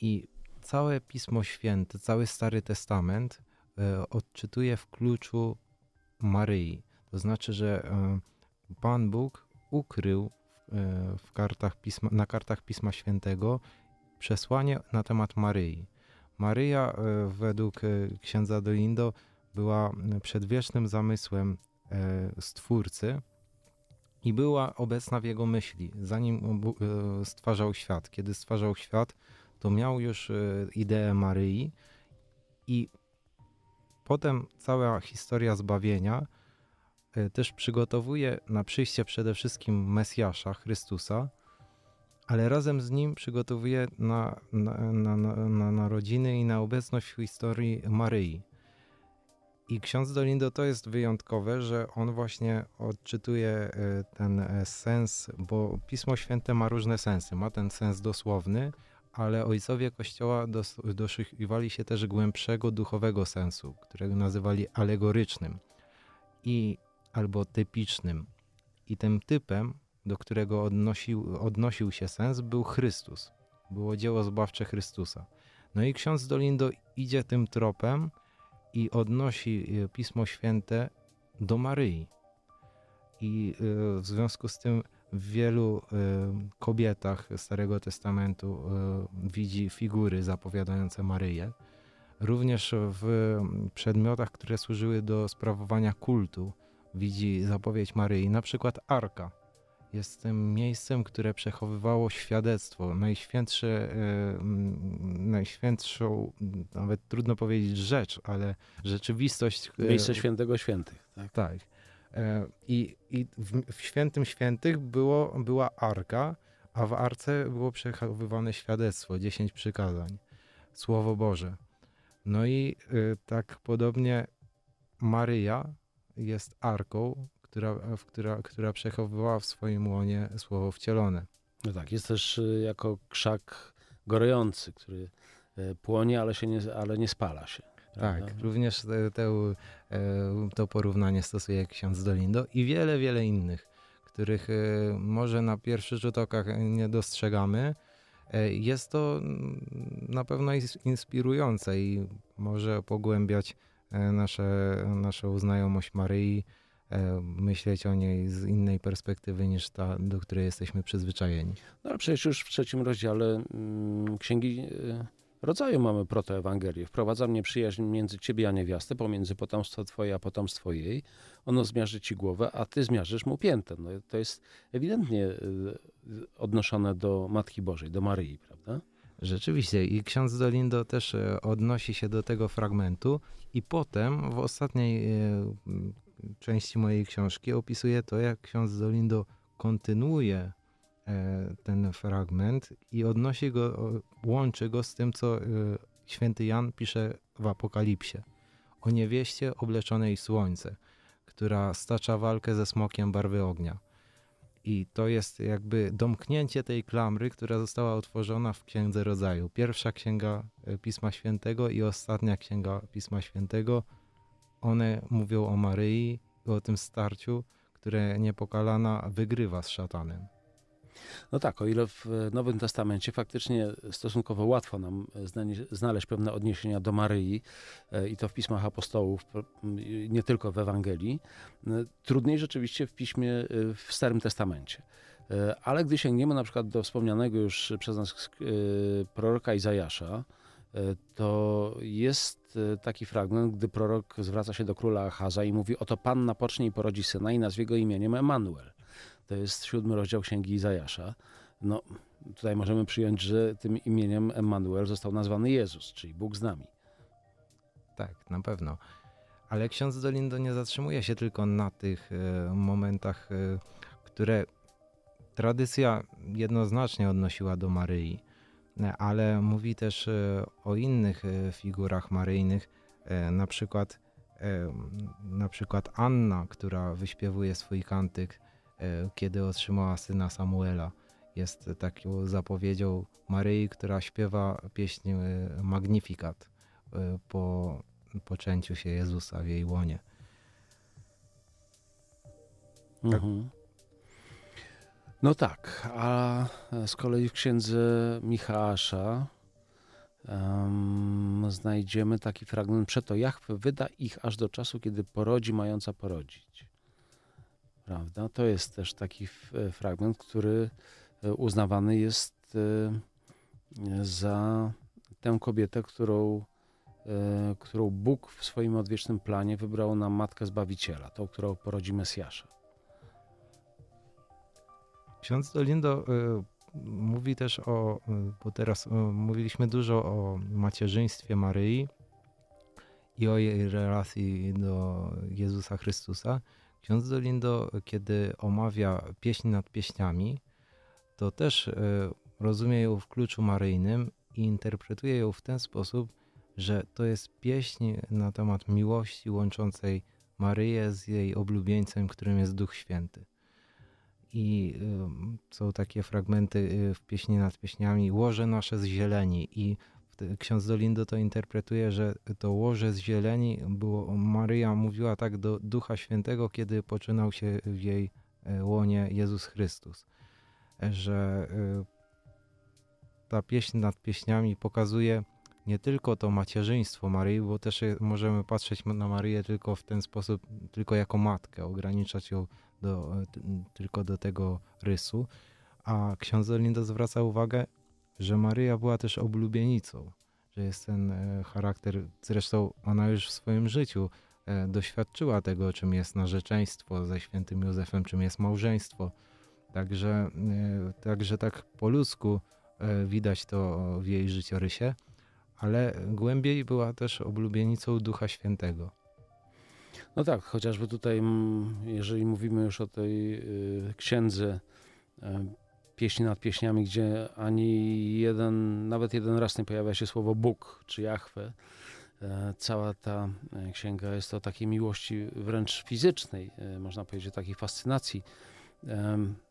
i całe Pismo Święte, cały Stary Testament e, odczytuje w kluczu Maryi. To znaczy, że e, Pan Bóg ukrył e, w kartach pisma, na kartach Pisma Świętego przesłanie na temat Maryi. Maryja e, według księdza Dolindo była przedwiecznym zamysłem Stwórcy i była obecna w jego myśli, zanim stwarzał świat. Kiedy stwarzał świat, to miał już ideę Maryi i potem cała historia zbawienia – E, też przygotowuje na przyjście przede wszystkim Mesjasza, Chrystusa, ale razem z nim przygotowuje na, na, na, na narodziny i na obecność w historii Maryi. I ksiądz Dolindo to jest wyjątkowe, że on właśnie odczytuje e, ten e, sens, bo Pismo Święte ma różne sensy. Ma ten sens dosłowny, ale ojcowie Kościoła doszukiwali się też głębszego duchowego sensu, którego nazywali alegorycznym. I albo typicznym. I tym typem, do którego odnosił, odnosił się sens, był Chrystus. Było dzieło zbawcze Chrystusa. No i ksiądz Dolindo idzie tym tropem i odnosi e, Pismo Święte do Maryi. I e, w związku z tym w wielu e, kobietach Starego Testamentu widzi figury zapowiadające Maryję. Również w przedmiotach, które służyły do sprawowania kultu, widzi zapowiedź Maryi. Na przykład Arka jest tym miejscem, które przechowywało świadectwo, najświętsze, e, najświętszą, nawet trudno powiedzieć rzecz, ale rzeczywistość. E, Miejsce świętego świętych. Tak. tak. E, I, i w, w, świętym świętych było, była arka, a w arce było przechowywane świadectwo, dziesięć przykazań, Słowo Boże. No i tak podobnie Maryja jest arką, która, w, która, która przechowywała w swoim łonie słowo wcielone. No tak, jest też y, jako krzak gorący, który y, płonie, ale, się nie, ale nie spala się. Prawda? Tak, również te, te, e, to porównanie stosuje ksiądz Dolindo i wiele, wiele innych, których e, może na pierwszy rzut oka nie dostrzegamy. E, jest to mm, na pewno inspirujące i może pogłębiać E, nasze, naszą znajomość Maryi, e, myśleć o niej z innej perspektywy niż ta, do której jesteśmy przyzwyczajeni. No ale przecież już w trzecim rozdziale mm, Księgi e, Rodzaju mamy protoewangelię. Wprowadza mnie przyjaźń między ciebie a niewiastę, pomiędzy potomstwo twoje a potomstwo jej. Ono zmierzy ci głowę, a ty zmierzysz mu piętę. No, to jest ewidentnie odnoszone do Matki Bożej, do Maryi, prawda? Rzeczywiście i ksiądz Dolindo też e, odnosi się do tego fragmentu i potem w ostatniej e, części mojej książki opisuje to, jak ksiądz Dolindo kontynuuje e, ten fragment i odnosi go, łączy go z tym, co święty Jan pisze w Apokalipsie. O niewieście obleczonej słońce, która stacza walkę ze smokiem barwy ognia. I to jest jakby domknięcie tej klamry, która została otworzona w Księdze Rodzaju. Pierwsza księga e, Pisma Świętego i ostatnia księga Pisma Świętego. One mówią o Maryi, o tym starciu, które niepokalana wygrywa z szatanem. No tak, o ile w Nowym Testamencie faktycznie stosunkowo łatwo nam znaleźć pewne odniesienia do Maryi e, i to w pismach apostołów, nie tylko w Ewangelii, e, trudniej rzeczywiście w piśmie e, w Starym Testamencie. Ale gdy sięgniemy na przykład do wspomnianego już przez nas proroka Izajasza, to jest taki fragment, gdy prorok zwraca się do króla Ahaza i mówi: Oto Pan pocznie i porodzi syna i nazwie go imieniem Emanuel to jest siódmy rozdział Księgi Izajasza. No, tutaj możemy przyjąć, że tym imieniem Emmanuel został nazwany Jezus, czyli Bóg z nami. Tak, na pewno. Ale ksiądz Dolindo nie zatrzymuje się tylko na tych e, momentach, e, które tradycja jednoznacznie odnosiła do Maryi, e, ale mówi też o innych figurach maryjnych, na przykład, na przykład Anna, która wyśpiewuje swój kantyk E, kiedy otrzymała syna Samuela. Jest taką zapowiedzią Maryi, która śpiewa pieśń e, Magnifikat e, po poczęciu się Jezusa w jej łonie. Tak. Mhm. No tak, a z kolei w księdze Michała um, znajdziemy taki fragment. Przeto Jachwę wyda ich aż do czasu, kiedy porodzi mająca porodzić prawda? To jest też taki e, fragment, który e, uznawany jest e, za tę kobietę, którą, którą Bóg w swoim odwiecznym planie wybrał na matkę Zbawiciela, tą, którą porodzi Mesjasza. Ksiądz Dolindo mówi też o, bo teraz mówiliśmy dużo o macierzyństwie Maryi i o jej relacji do Jezusa Chrystusa. Ksiądz Dolindo, kiedy omawia pieśń nad pieśniami, to też e, rozumie ją w kluczu maryjnym i interpretuje ją w ten sposób, że to jest pieśń na temat miłości łączącej Maryję z jej oblubieńcem, którym jest Duch Święty. I e, są takie fragmenty e, w pieśni nad pieśniami Łoże nasze z zieleni i ksiądz Dolindo to interpretuje, że to łoże z zieleni było, Maryja mówiła tak do Ducha Świętego, kiedy poczynał się w jej e, łonie Jezus Chrystus. Że e, ta pieśń nad pieśniami pokazuje nie tylko to macierzyństwo Maryi, bo też możemy patrzeć na Maryję tylko w ten sposób, tylko jako matkę, ograniczać ją do, e, tylko do tego rysu. A ksiądz Dolindo zwraca uwagę że Maryja była też oblubienicą, że jest ten e, charakter, zresztą ona już w swoim życiu e, doświadczyła tego, czym jest narzeczeństwo ze świętym Józefem, czym jest małżeństwo. Także, e, także tak po ludzku widać to w jej życiorysie, ale głębiej była też oblubienicą Ducha Świętego. No tak, chociażby tutaj, mm, jeżeli mówimy już o tej y, księdze pieśni nad pieśniami, gdzie ani jeden, nawet jeden raz nie pojawia się słowo Bóg czy Jahwe. E, cała ta e, księga jest o takiej miłości wręcz fizycznej, e, można powiedzieć, takiej fascynacji.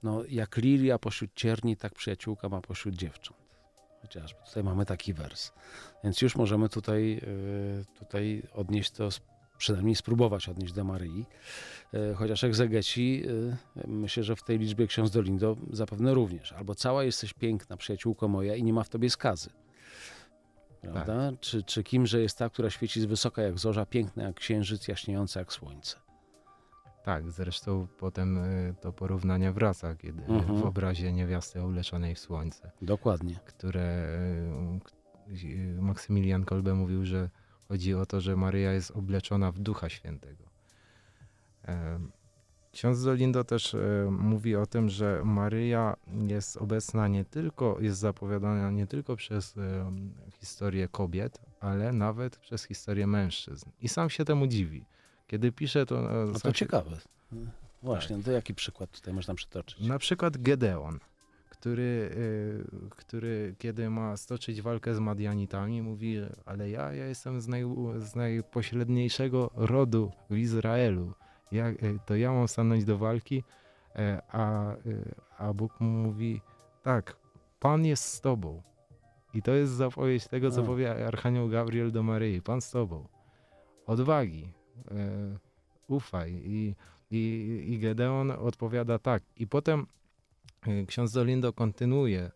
No, jak lilia pośród cierni, tak przyjaciółka ma pośród dziewcząt. Chociażby tutaj mamy taki wers. Więc już możemy tutaj, tutaj odnieść to przynajmniej spróbować odnieść do Maryi. E, chociaż egzegeci, e, myślę, że w tej liczbie ksiądz Dolindo zapewne również. Albo cała jesteś piękna, przyjaciółko moja i nie ma w tobie skazy. Prawda? Tak. Czy, czy kimże jest ta, która świeci z wysoka jak zorza, piękna jak księżyc, jaśniejąca jak słońce. Tak, zresztą potem e, to porównanie wraca, kiedy mhm. w obrazie niewiasty uleczonej w słońce. Dokładnie. Które Maksymilian Kolbe mówił, że Chodzi o to, że Maryja jest obleczona w Ducha Świętego. Ksiądz Zolindo też e, mówi o tym, że Maryja jest obecna nie tylko, jest zapowiadana nie tylko przez historię kobiet, ale nawet przez historię mężczyzn. I sam się temu dziwi. Kiedy pisze to... E, a to się... ciekawe. Tak. Właśnie, tak. to jaki przykład tutaj można przytoczyć? Na przykład Gedeon który, y, który kiedy ma stoczyć walkę z Madianitami, mówi, ale ja, ja jestem z, naj, z najpośredniejszego rodu w Izraelu. Ja, y, to ja mam stanąć do walki, e, a, y, a Bóg mówi, tak, Pan jest z tobą. I to jest zapowiedź tego, co tak. powie Archanioł Gabriel do Maryi. Pan z tobą. Odwagi. E, ufaj. I, i, I Gedeon odpowiada tak. I potem Y, ksiądz Dolindo kontynuuje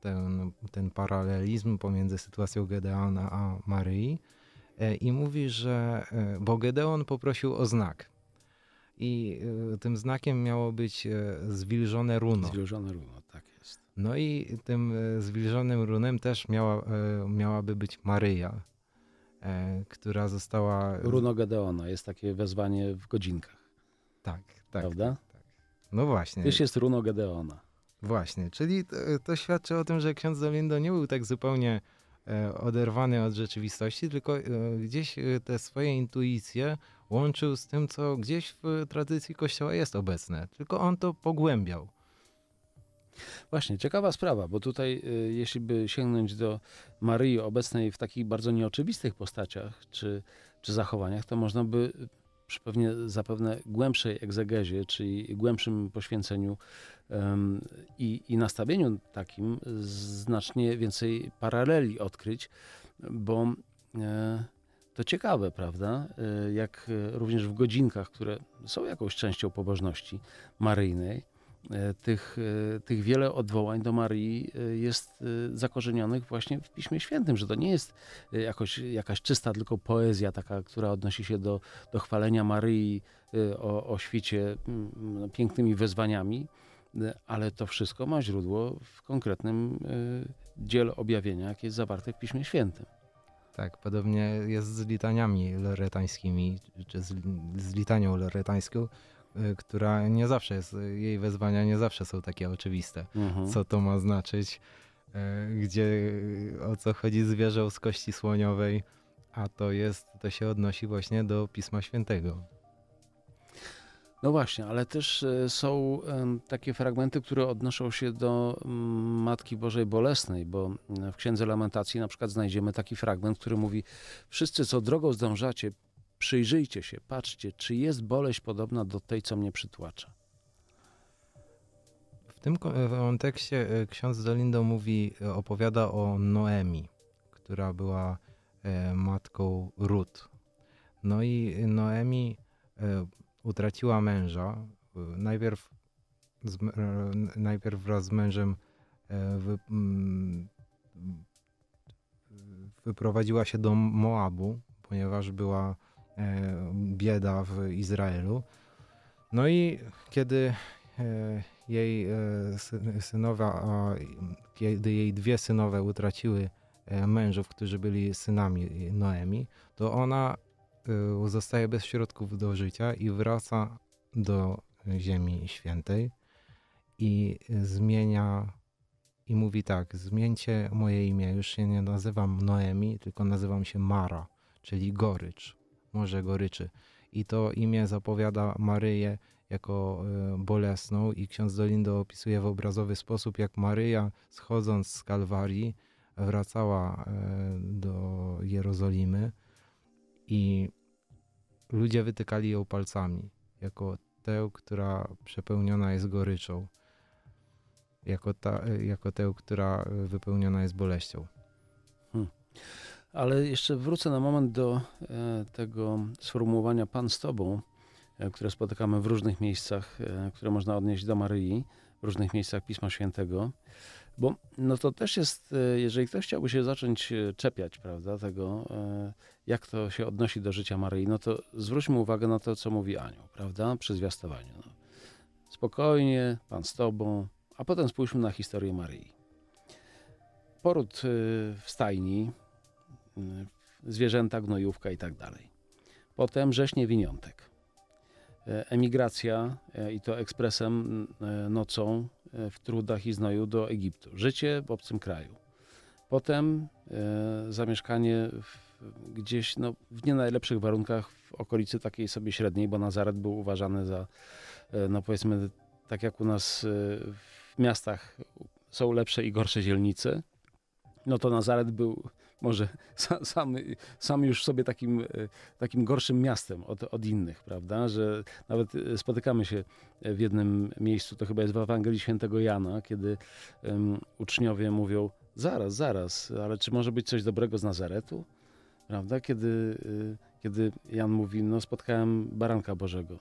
ten, ten paralelizm pomiędzy sytuacją Gedeona a Maryi e, i mówi, że e, bo Gedeon poprosił o znak. I e, tym znakiem miało być zwilżone runo. Zwilżone runo, tak jest. No i tym zwilżonym runem też miała, miałaby być Maryja, która została. Runo Gedeona jest takie wezwanie w godzinkach. Tak, tak. Prawda? Tak. tak. No właśnie. Już jest runo Gedeona. Właśnie, czyli to, to świadczy o tym, że ksiądz Dolindo nie był tak zupełnie e, oderwany od rzeczywistości, tylko e, gdzieś e, te swoje intuicje łączył z tym, co gdzieś w tradycji Kościoła jest obecne, tylko on to pogłębiał. Właśnie, ciekawa sprawa, bo tutaj jeśli by sięgnąć do Maryi obecnej w takich bardzo nieoczywistych postaciach czy, czy zachowaniach, to można by przy pewnie zapewne głębszej egzegezie, czyli głębszym poświęceniu um, i, i nastawieniu takim znacznie więcej paraleli odkryć, bo e, to ciekawe, prawda? E, jak również w godzinkach, które są jakąś częścią pobożności maryjnej, E, tych, e, tych wiele odwołań do Marii e, jest zakorzenionych właśnie w Piśmie Świętym, że to nie jest jakoś, jakaś czysta tylko poezja taka, która odnosi się do, do chwalenia Maryi o, o świcie mm, no, pięknymi wezwaniami, ale to wszystko ma źródło w konkretnym dziele objawienia, jakie jest zawarte w Piśmie Świętym. Tak, podobnie jest z litaniami loretańskimi, czy z, z litanią loretańską, Y, która nie zawsze jest, y, jej wezwania nie zawsze są takie oczywiste. Mhm. Co to ma znaczyć, y, gdzie, o co chodzi z z kości słoniowej, a to jest, to się odnosi właśnie do Pisma Świętego. No właśnie, ale też są takie fragmenty, które odnoszą się do mm, Matki Bożej Bolesnej, bo w Księdze Lamentacji na przykład znajdziemy taki fragment, który mówi: Wszyscy, co drogą zdążacie, Przyjrzyjcie się, patrzcie, czy jest boleść podobna do tej, co mnie przytłacza. W tym kontekście e, ksiądz Zolindo mówi, e, opowiada o Noemi, która była e, matką Rut. No i Noemi utraciła męża. Najpierw, z, najpierw wraz z mężem wy, wyprowadziła się do Moabu, ponieważ była E, bieda w Izraelu. No i kiedy e, jej e, synowa, kiedy jej dwie synowe utraciły mężów, którzy byli synami Noemi, to ona zostaje bez środków do życia i wraca do Ziemi Świętej i zmienia i mówi tak: Zmieńcie moje imię, już się nie nazywam Noemi, tylko nazywam się Mara, czyli gorycz. Morze Goryczy. I to imię zapowiada Maryję jako e, bolesną i ksiądz Dolindo opisuje w obrazowy sposób, jak Maryja schodząc z Kalwarii wracała e, do Jerozolimy i ludzie wytykali ją palcami, jako tę, która przepełniona jest goryczą, jako, ta, e, jako tę, która wypełniona jest boleścią. Hmm. Ale jeszcze wrócę na moment do e, tego sformułowania Pan z Tobą, e, które spotykamy w różnych miejscach, e, które można odnieść do Maryi, w różnych miejscach Pisma Świętego. Bo no to też jest, jeżeli ktoś chciałby się zacząć czepiać, prawda, tego, jak to się odnosi do życia Maryi, no to zwróćmy uwagę na to, co mówi Anioł, prawda, przy zwiastowaniu. No. Spokojnie, Pan z Tobą, a potem spójrzmy na historię Maryi. Poród w stajni, Y, zwierzęta, gnojówka i tak dalej. Potem wrześnie winiątek. E, emigracja e, i to ekspresem e, nocą w trudach i znoju do Egiptu. Życie w obcym kraju. Potem zamieszkanie w, gdzieś no, w nie najlepszych warunkach w okolicy takiej sobie średniej, bo Nazaret był uważany za, no powiedzmy, tak jak u nas w miastach są lepsze i gorsze dzielnice, no to Nazaret był może sam, sam już sobie takim, e, takim gorszym miastem od, od innych, prawda? Że nawet e, spotykamy się w jednym miejscu, to chyba jest w Ewangelii Świętego Jana, kiedy um, uczniowie mówią, zaraz, zaraz, ale czy może być coś dobrego z Nazaretu? Prawda? Kiedy, e, kiedy Jan mówi, no spotkałem baranka Bożego,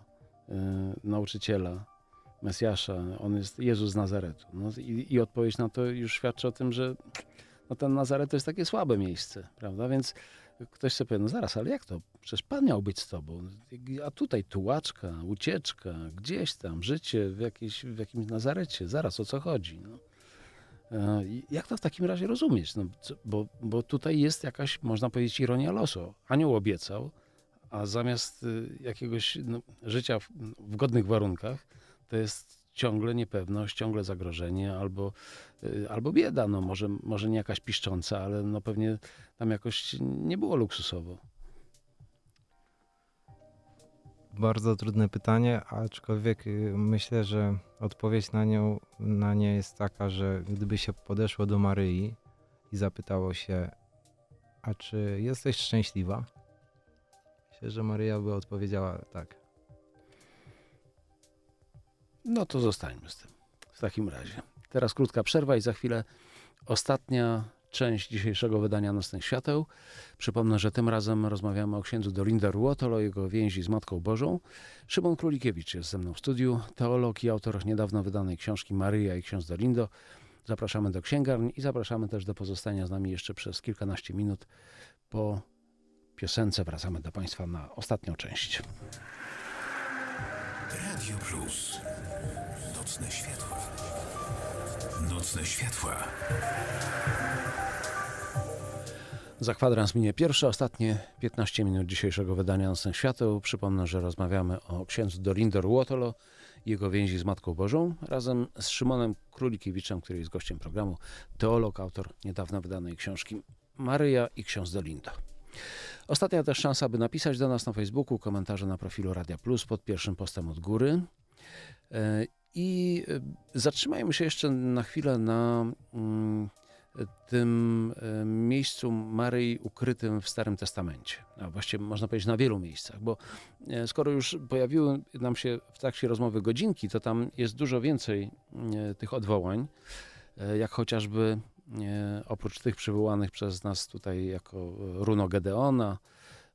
nauczyciela, Mesjasza, on jest Jezus z Nazaretu. No, i, I odpowiedź na to już świadczy o tym, że no ten Nazaret to jest takie słabe miejsce, prawda? Więc ktoś sobie powie, no zaraz, ale jak to? Przecież Pan miał być z tobą. A tutaj tułaczka, ucieczka, gdzieś tam, życie w, jakiejś, w jakimś Nazarecie. Zaraz, o co chodzi? No. E, jak to w takim razie rozumieć? No, bo, bo tutaj jest jakaś, można powiedzieć, ironia losu. Anioł obiecał, a zamiast y, jakiegoś no, życia w, w godnych warunkach, to jest ciągle niepewność, ciągle zagrożenie albo, y, albo bieda. No może, może nie jakaś piszcząca, ale no pewnie tam jakoś nie było luksusowo. Bardzo trudne pytanie, aczkolwiek y, myślę, że odpowiedź na, nią, na nie jest taka, że gdyby się podeszło do Maryi i zapytało się, a czy jesteś szczęśliwa? Myślę, że Maryja by odpowiedziała tak. No to zostańmy z tym. W takim razie. Teraz krótka przerwa i za chwilę ostatnia część dzisiejszego wydania Nocnych Świateł. Przypomnę, że tym razem rozmawiamy o księdzu Dorinder Ruotolo jego więzi z Matką Bożą. Szymon Królikiewicz jest ze mną w studiu, teolog i autor niedawno wydanej książki Maryja i ksiądz Dorindo. Zapraszamy do księgarni i zapraszamy też do pozostania z nami jeszcze przez kilkanaście minut. Po piosence wracamy do Państwa na ostatnią część. Radio Plus. Nocne światła. Nocne światła. Za kwadrans minie pierwsze, ostatnie 15 minut dzisiejszego wydania Nocnych Świateł. Przypomnę, że rozmawiamy o księdzu Dorindor Łotolo jego więzi z Matką Bożą, razem z Szymonem Królikiewiczem, który jest gościem programu, teolog, autor niedawno wydanej książki Maryja i ksiądz Dolindo. Ostatnia też szansa, by napisać do nas na Facebooku, komentarze na profilu Radia Plus pod pierwszym postem od góry. E, I e, zatrzymajmy się jeszcze na chwilę na mm, tym e, miejscu Maryi ukrytym w Starym Testamencie. A właściwie można powiedzieć na wielu miejscach, bo skoro już pojawiły nam się w trakcie rozmowy godzinki, to tam jest dużo więcej tych odwołań, jak chociażby E, oprócz tych przywołanych przez nas tutaj jako e, Runo Gedeona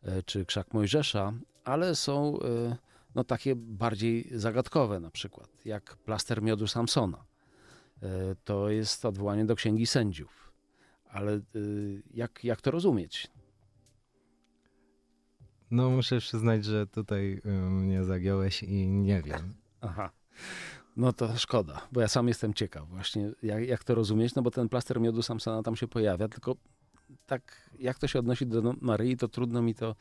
e, czy Krzak Mojżesza, ale są no, takie bardziej zagadkowe na przykład, jak plaster miodu Samsona. To jest odwołanie do Księgi Sędziów. Ale jak, jak to rozumieć? No muszę przyznać, że tutaj mnie zagiąłeś i nie wiem. Aha. No to szkoda, bo ja sam jestem ciekaw właśnie, jak, jak to rozumieć, no bo ten plaster miodu Samsona tam się pojawia, tylko tak jak to się odnosi do no, Maryi, to trudno mi to,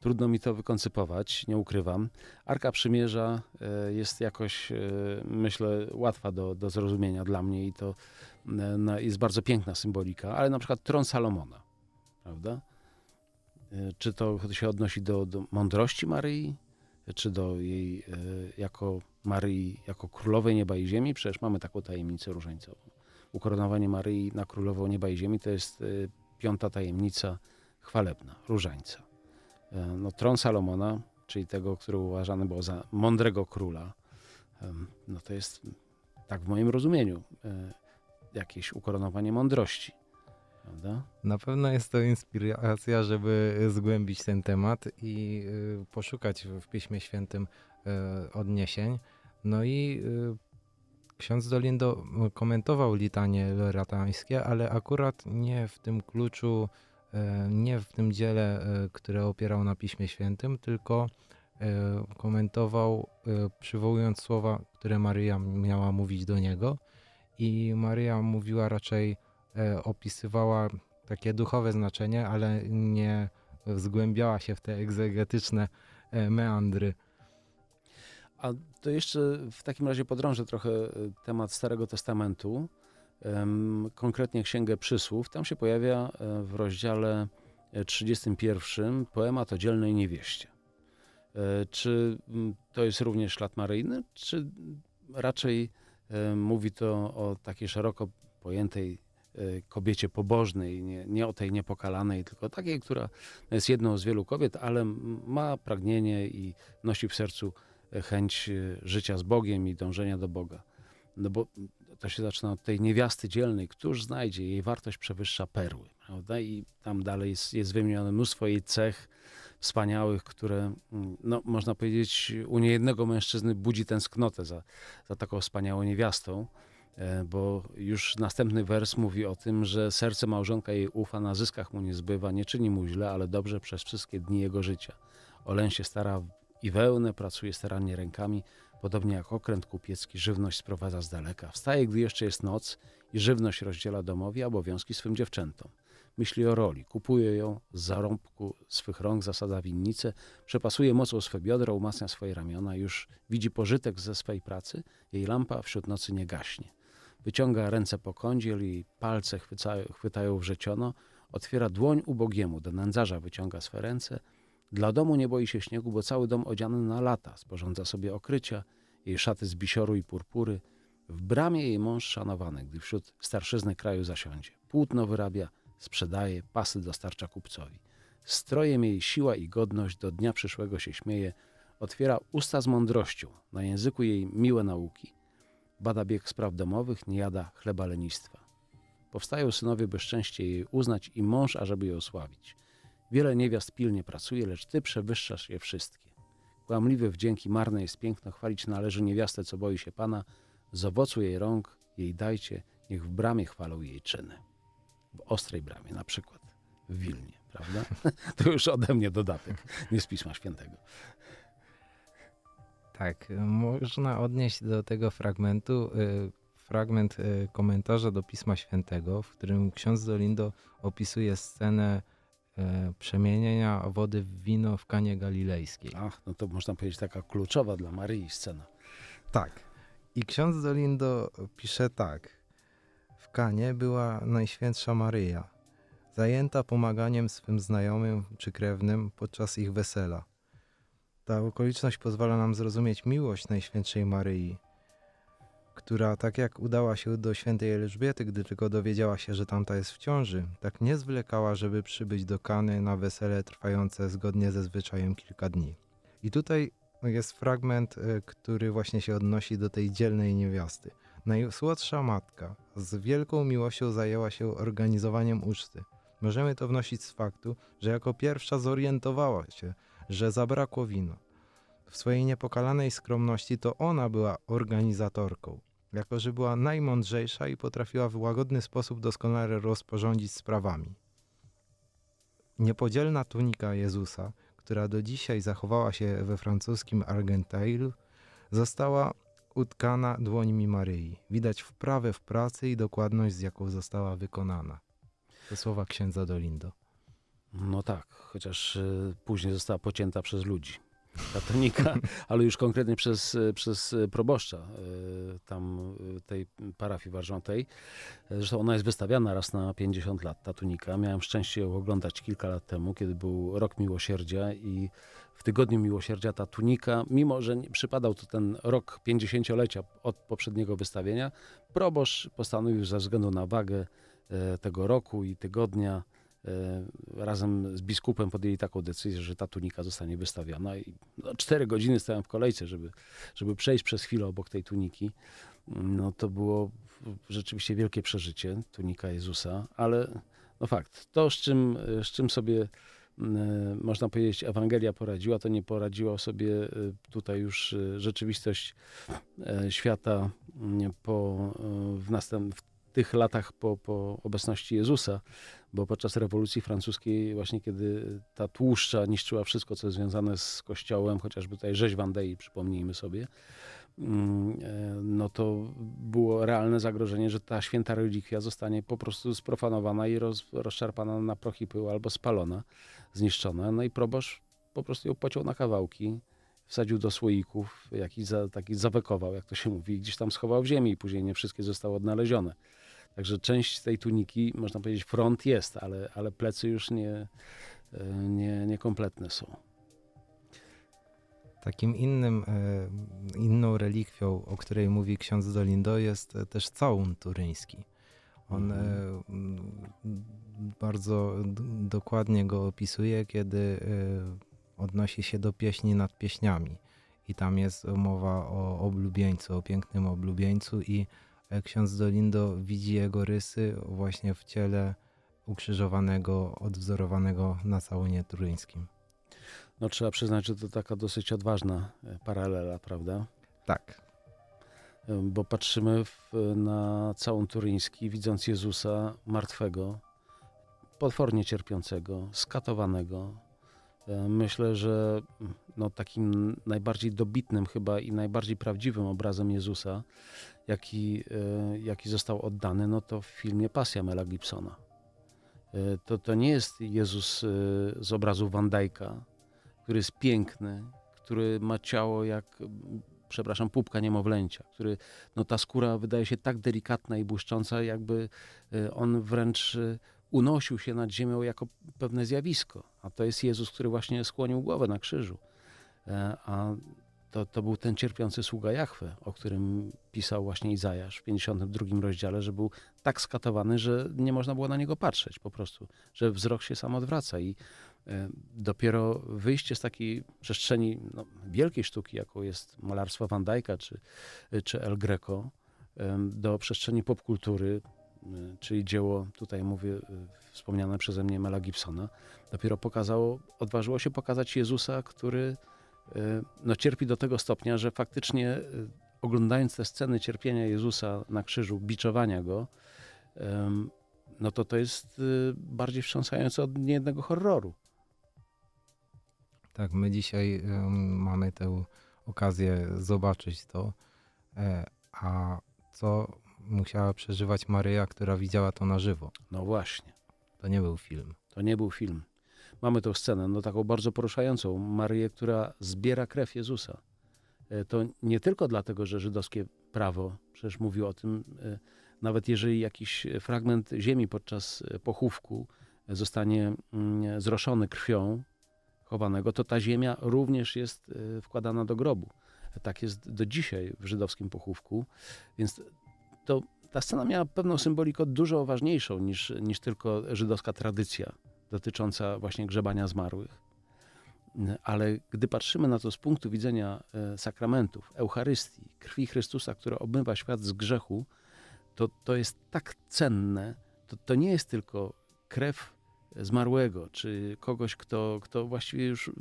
trudno mi to wykoncypować, nie ukrywam. Arka Przymierza e, jest jakoś, e, myślę, łatwa do, do zrozumienia dla mnie i to e, jest bardzo piękna symbolika, ale na przykład tron Salomona, prawda? Czy to się odnosi do, do mądrości Maryi, czy do jej jako Maryi jako królowej nieba i ziemi, przecież mamy taką tajemnicę różańcową. Ukoronowanie Maryi na królową nieba i ziemi to jest y, piąta tajemnica chwalebna, różańca. Y, no, tron Salomona, czyli tego, który uważany był za mądrego króla, no to jest, tak w moim rozumieniu, y, jakieś ukoronowanie mądrości. Prawda? Na pewno jest to inspiracja, żeby zgłębić ten temat i poszukać w Piśmie Świętym odniesień. No i y, ksiądz Dolindo mm, komentował litanie loratańskie, ale akurat nie w tym kluczu, e, nie w tym dziele, e, które opierał na Piśmie Świętym, tylko e, komentował, przywołując słowa, które Maryja miała mówić do niego. I Maryja mówiła raczej, opisywała takie duchowe znaczenie, ale nie zgłębiała się w te egzegetyczne meandry a to jeszcze w takim razie podrążę trochę e, temat Starego Testamentu, konkretnie Księgę Przysłów. Tam się pojawia e, w rozdziale 31 poemat o dzielnej niewieście. E, czy to jest również ślad maryjny, czy raczej mówi to o takiej szeroko pojętej kobiecie pobożnej, nie, nie, o tej niepokalanej, tylko takiej, która jest jedną z wielu kobiet, ale ma pragnienie i nosi w sercu chęć y, życia z Bogiem i dążenia do Boga. No bo to się zaczyna od tej niewiasty dzielnej, któż znajdzie, jej wartość przewyższa perły, prawda? I tam dalej jest, jest wymienione mnóstwo jej cech wspaniałych, które, mm, no, można powiedzieć, u niejednego mężczyzny budzi tęsknotę za, za taką wspaniałą niewiastą, e, bo już następny wers mówi o tym, że serce małżonka jej ufa, na zyskach mu nie zbywa, nie czyni mu źle, ale dobrze przez wszystkie dni jego życia. Oleń się stara i wełnę, pracuje starannie rękami, podobnie jak okręt kupiecki, żywność sprowadza z daleka. Wstaje, gdy jeszcze jest noc i żywność rozdziela domowi, obowiązki swym dziewczętom. Myśli o roli, kupuje ją z zarąbku swych rąk, zasada winnicę, przepasuje mocą swe biodra, umacnia swoje ramiona, już widzi pożytek ze swej pracy, jej lampa wśród nocy nie gaśnie. Wyciąga ręce po kądziel i palce chwyca, chwytają wrzeciono, otwiera dłoń ubogiemu, do nędzarza wyciąga swe ręce – dla domu nie boi się śniegu, bo cały dom odziany na lata sporządza sobie okrycia, jej szaty z bisioru i purpury. W bramie jej mąż szanowany, gdy wśród starszyzny kraju zasiądzie. Płótno wyrabia, sprzedaje, pasy dostarcza kupcowi. Strojem jej siła i godność do dnia przyszłego się śmieje, otwiera usta z mądrością, na języku jej miłe nauki. Bada bieg spraw domowych, nie jada chleba lenistwa. Powstają synowie, by szczęście jej uznać i mąż, ażeby ją sławić. Wiele niewiast pilnie pracuje, lecz ty przewyższasz je wszystkie. Kłamliwy wdzięki marne jest piękno, chwalić należy niewiastę, co boi się Pana. Z owocu jej rąk jej dajcie, niech w bramie chwalą jej czyny. W ostrej bramie, na przykład w Wilnie, prawda? To już ode mnie dodatek, nie z Pisma Świętego. Tak, można odnieść do tego fragmentu y, fragment y, komentarza do Pisma Świętego, w którym ksiądz Dolindo opisuje scenę E, przemienienia wody w wino w Kanie Galilejskiej. Ach, no to można powiedzieć taka kluczowa dla Maryi scena. Tak. I ksiądz Dolindo pisze tak. W Kanie była Najświętsza Maryja, zajęta pomaganiem swym znajomym czy krewnym podczas ich wesela. Ta okoliczność pozwala nam zrozumieć miłość Najświętszej Maryi, która tak jak udała się do świętej Elżbiety, gdy tylko dowiedziała się, że tamta jest w ciąży, tak nie zwlekała, żeby przybyć do Kany na wesele trwające zgodnie ze zwyczajem kilka dni. I tutaj jest fragment, e, który właśnie się odnosi do tej dzielnej niewiasty. Najsłodsza matka z wielką miłością zajęła się organizowaniem uczty. Możemy to wnosić z faktu, że jako pierwsza zorientowała się, że zabrakło wino. W swojej niepokalanej skromności to ona była organizatorką. Jako, że była najmądrzejsza i potrafiła w łagodny sposób doskonale rozporządzić sprawami. Niepodzielna tunika Jezusa, która do dzisiaj zachowała się we francuskim Argenteuil, została utkana dłońmi Maryi. Widać wprawę w pracy i dokładność, z jaką została wykonana. To słowa księdza Dolindo. No tak, chociaż y, później została pocięta przez ludzi katonika, ale już konkretnie przez, przez proboszcza e, tam e, tej parafii warżątej. Zresztą ona jest wystawiana raz na 50 lat, ta tunika. Miałem szczęście ją oglądać kilka lat temu, kiedy był Rok Miłosierdzia i w Tygodniu Miłosierdzia ta tunika, mimo że przypadał to ten rok 50-lecia od poprzedniego wystawienia, proboszcz postanowił ze względu na wagę e, tego roku i tygodnia E, razem z biskupem podjęli taką decyzję, że ta tunika zostanie wystawiona. I no, cztery godziny stałem w kolejce, żeby, żeby przejść przez chwilę obok tej tuniki. No to było rzeczywiście wielkie przeżycie, tunika Jezusa, ale no fakt, to z czym, z czym sobie e, można powiedzieć, Ewangelia poradziła, to nie poradziła sobie e, tutaj już rzeczywistość świata po, w, następnym tych latach po, po obecności Jezusa, bo podczas rewolucji francuskiej, właśnie kiedy ta tłuszcza niszczyła wszystko, co jest związane z kościołem, chociażby tutaj rzeź Wandei, przypomnijmy sobie, mm, e, no to było realne zagrożenie, że ta święta relikwia zostanie po prostu sprofanowana i roz, rozczarpana na proch i pył albo spalona, zniszczona. No i proboszcz po prostu ją pociął na kawałki, wsadził do słoików, jakiś za, taki zawekował, jak to się mówi, i gdzieś tam schował w ziemi i później nie wszystkie zostały odnalezione. Także część tej tuniki, można powiedzieć, front jest, ale, ale plecy już nie, e, nie, niekompletne są. Takim innym, e, inną relikwią, o której mówi ksiądz Dolindo, jest e, też całun turyński. On mhm. bardzo dokładnie go opisuje, kiedy odnosi się do pieśni nad pieśniami. I tam jest mowa o oblubieńcu, o pięknym oblubieńcu i E, ksiądz Dolindo widzi jego rysy właśnie w ciele ukrzyżowanego, odwzorowanego na całunie turyńskim. No trzeba przyznać, że to taka dosyć odważna e, paralela, prawda? Tak. E, bo patrzymy w, na całą turyński, widząc Jezusa martwego, potwornie cierpiącego, skatowanego. Myślę, że mm, no, takim najbardziej dobitnym chyba i najbardziej prawdziwym obrazem Jezusa, jaki, e, jaki został oddany, no to w filmie Pasja Mela Gibsona. E, to, to nie jest Jezus e, z obrazu Van Dyka, który jest piękny, który ma ciało jak, przepraszam, pupka niemowlęcia, który, no ta skóra wydaje się tak delikatna i błyszcząca, jakby on wręcz unosił się nad ziemią jako pewne zjawisko. A to jest Jezus, który właśnie skłonił głowę na krzyżu. E, a to, to był ten cierpiący sługa Jachwy, o którym pisał właśnie Izajasz w 52 rozdziale, że był tak skatowany, że nie można było na niego patrzeć po prostu, że wzrok się sam odwraca i e, dopiero wyjście z takiej przestrzeni no, wielkiej sztuki, jaką jest malarstwo Van Dyka czy, czy El Greco, e, do przestrzeni popkultury, czyli dzieło, tutaj mówię, wspomniane przeze mnie Mela Gibsona, dopiero pokazało, odważyło się pokazać Jezusa, który no, cierpi do tego stopnia, że faktycznie e, oglądając te sceny cierpienia Jezusa na krzyżu, biczowania go, no to to jest e, bardziej wstrząsające od niejednego horroru. Tak, my dzisiaj mamy tę okazję zobaczyć to. E, a co musiała przeżywać Maryja, która widziała to na żywo? No właśnie. To nie był film. To nie był film mamy tą scenę, no taką bardzo poruszającą, Marię, która zbiera krew Jezusa. E, to nie tylko dlatego, że żydowskie prawo przecież mówiło o tym, e, nawet jeżeli jakiś fragment ziemi podczas e, pochówku zostanie mm, zroszony krwią chowanego, to ta ziemia również jest wkładana do grobu. Tak jest do dzisiaj w żydowskim pochówku, więc to ta scena miała pewną symbolikę dużo ważniejszą niż, niż tylko żydowska tradycja dotycząca właśnie grzebania zmarłych. Ale gdy patrzymy na to z punktu widzenia e, sakramentów, Eucharystii, krwi Chrystusa, która obmywa świat z grzechu, to, to jest tak cenne, to, to nie jest tylko krew zmarłego, czy kogoś, kto, kto właściwie już e,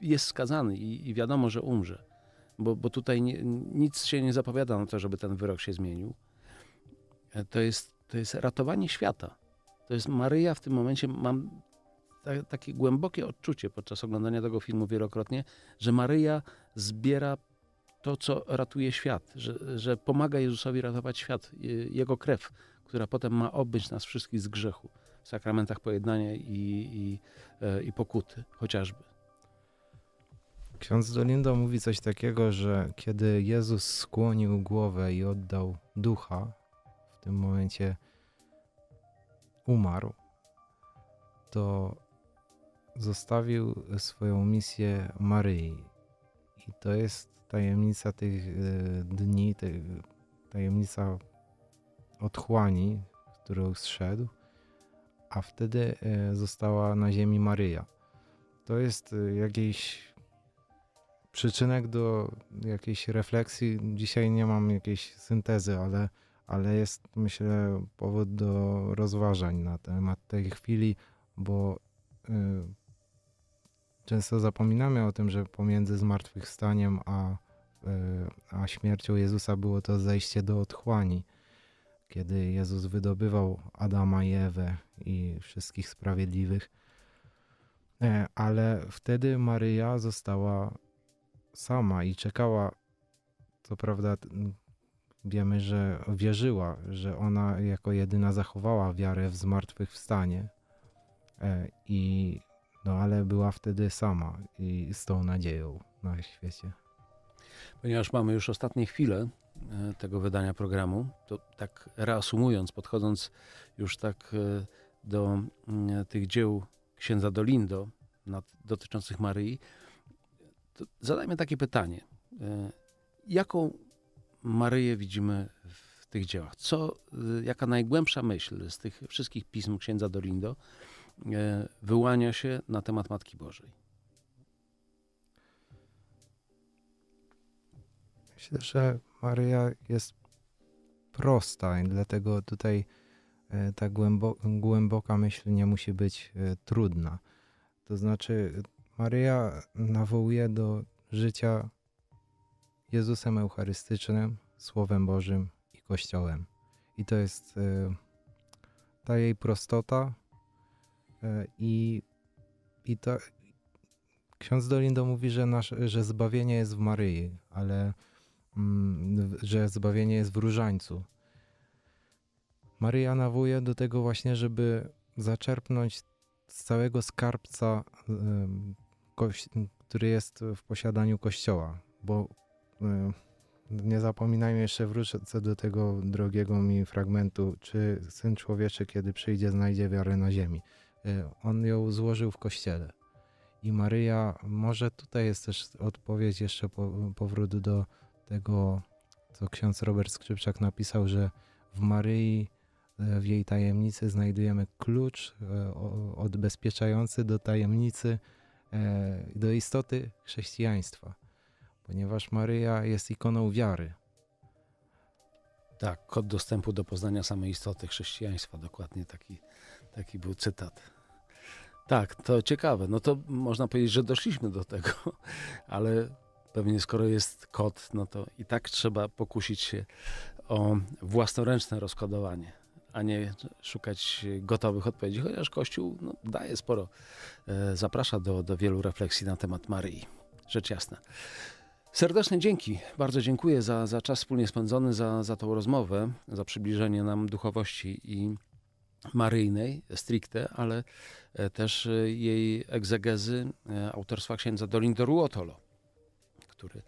jest skazany i, i wiadomo, że umrze, bo, bo tutaj nie, nic się nie zapowiada na to, żeby ten wyrok się zmienił. E, to jest, to jest ratowanie świata to jest Maryja w tym momencie, mam ta, takie głębokie odczucie podczas oglądania tego filmu wielokrotnie, że Maryja zbiera to, co ratuje świat, że, że pomaga Jezusowi ratować świat, jego krew, która potem ma obyć nas wszystkich z grzechu w sakramentach pojednania i, i, e, i pokuty chociażby. Ksiądz Dolindo mówi coś takiego, że kiedy Jezus skłonił głowę i oddał ducha, w tym momencie umarł, to zostawił swoją misję Maryi. I to jest tajemnica tych e, dni, tajemnica otchłani, z którą zszedł, a wtedy e, została na ziemi Maryja. To jest e, jakiś przyczynek do jakiejś refleksji. Dzisiaj nie mam jakiejś syntezy, ale ale jest myślę powód do rozważań na temat tej chwili, bo y, często zapominamy o tym, że pomiędzy zmartwychwstaniem a, y, a śmiercią Jezusa było to zejście do otchłani, kiedy Jezus wydobywał Adama i Ewę i wszystkich sprawiedliwych. E, ale wtedy Maryja została sama i czekała, co prawda wiemy, że wierzyła, że ona jako jedyna zachowała wiarę w zmartwychwstanie. E, I no ale była wtedy sama i z tą nadzieją na świecie. Ponieważ mamy już ostatnie chwile e, tego wydania programu, to tak reasumując, podchodząc już tak e, do mm, tych dzieł księdza Dolindo dotyczących Maryi, zadajmy takie pytanie. Jaką Maryję widzimy w tych dziełach. Co, y, jaka najgłębsza myśl z tych wszystkich pism księdza Dorindo y, wyłania się na temat Matki Bożej? Myślę, że Maryja jest prosta i dlatego tutaj y, ta głębo, głęboka myśl nie musi być trudna. To znaczy, Maryja nawołuje do życia Jezusem Eucharystycznym, Słowem Bożym i Kościołem. I to jest e, ta jej prostota e, i, i to. ksiądz Dolindo mówi, że, nasz, że zbawienie jest w Maryi, ale mm, że zbawienie jest w różańcu. Maryja nawołuje do tego właśnie, żeby zaczerpnąć z całego skarbca, e, który jest w posiadaniu Kościoła, bo Y, nie zapominajmy, jeszcze wrócę do tego drogiego mi fragmentu, czy Syn Człowieczy, kiedy przyjdzie, znajdzie wiarę na ziemi. Y, on ją złożył w kościele. I Maryja, może tutaj jest też odpowiedź, jeszcze po, powrót do tego, co ksiądz Robert Skrzypczak napisał, że w Maryi, y, w jej tajemnicy znajdujemy klucz odbezpieczający do tajemnicy, do istoty chrześcijaństwa ponieważ Maryja jest ikoną wiary. Tak, kod dostępu do poznania samej istoty chrześcijaństwa, dokładnie taki, taki był cytat. Tak, to ciekawe. No to można powiedzieć, że doszliśmy do tego, ale pewnie skoro jest kod, no to i tak trzeba pokusić się o własnoręczne rozkodowanie, a nie szukać gotowych odpowiedzi, chociaż Kościół no, daje sporo, e, zaprasza do, do wielu refleksji na temat Maryi. Rzecz jasna. Serdeczne dzięki. Bardzo dziękuję za, za czas wspólnie spędzony, za, za tą rozmowę, za przybliżenie nam duchowości i maryjnej stricte, ale e, też e, jej egzegezy e, autorstwa księdza Dolindo Ruotolo, który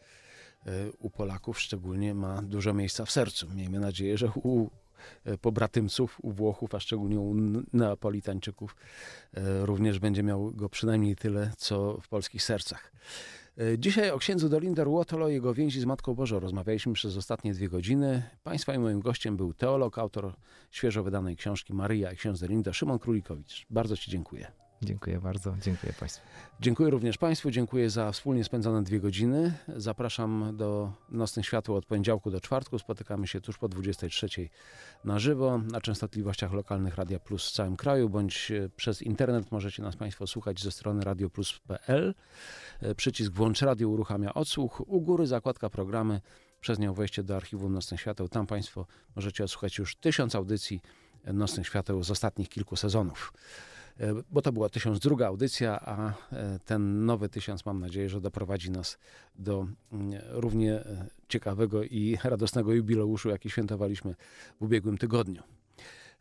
u Polaków szczególnie ma dużo miejsca w sercu. Miejmy nadzieję, że u pobratymców, u Włochów, a szczególnie u Neapolitańczyków również będzie miał go przynajmniej tyle, co w polskich sercach. E, dzisiaj o księdzu Dolinder Łotolo i jego więzi z Matką Bożą rozmawialiśmy przez ostatnie dwie godziny. Państwa i moim gościem był teolog, autor świeżo wydanej książki Maria i ksiądz Dolinder, Szymon Królikowicz. Bardzo Ci dziękuję. Dziękuję bardzo, dziękuję Państwu. Dziękuję również Państwu, dziękuję za wspólnie spędzone dwie godziny. Zapraszam do Nocnych Światła od poniedziałku do czwartku. Spotykamy się tuż po 23 na żywo na częstotliwościach lokalnych Radia Plus w całym kraju, bądź e, przez internet możecie nas Państwo słuchać ze strony radioplus.pl. E, przycisk Włącz Radio uruchamia odsłuch. U góry zakładka programy, przez nią wejście do archiwum Nocnych Świateł. Tam Państwo możecie odsłuchać już tysiąc audycji Nocnych Świateł z ostatnich kilku sezonów. E, bo to była tysiąc druga audycja, a e, ten nowy tysiąc mam nadzieję, że doprowadzi nas do mm, równie e, ciekawego i radosnego jubileuszu, jaki świętowaliśmy w ubiegłym tygodniu.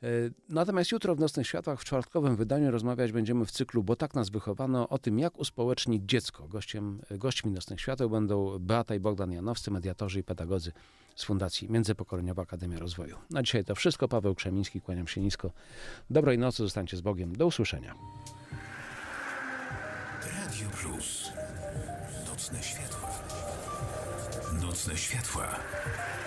E, natomiast jutro w Nocnych Światłach w czwartkowym wydaniu rozmawiać będziemy w cyklu, bo tak nas wychowano, o tym, jak uspołecznić dziecko. Gościem, gośćmi Nocnych Świateł będą Beata i Bogdan Janowscy, mediatorzy i pedagodzy z Fundacji Międzypokoleniowa Akademia Rozwoju. Na dzisiaj to wszystko. Paweł Krzemiński, kłaniam się nisko. Dobrej nocy, zostańcie z Bogiem. Do usłyszenia. Radio Plus. Nocne światła. Nocne światła.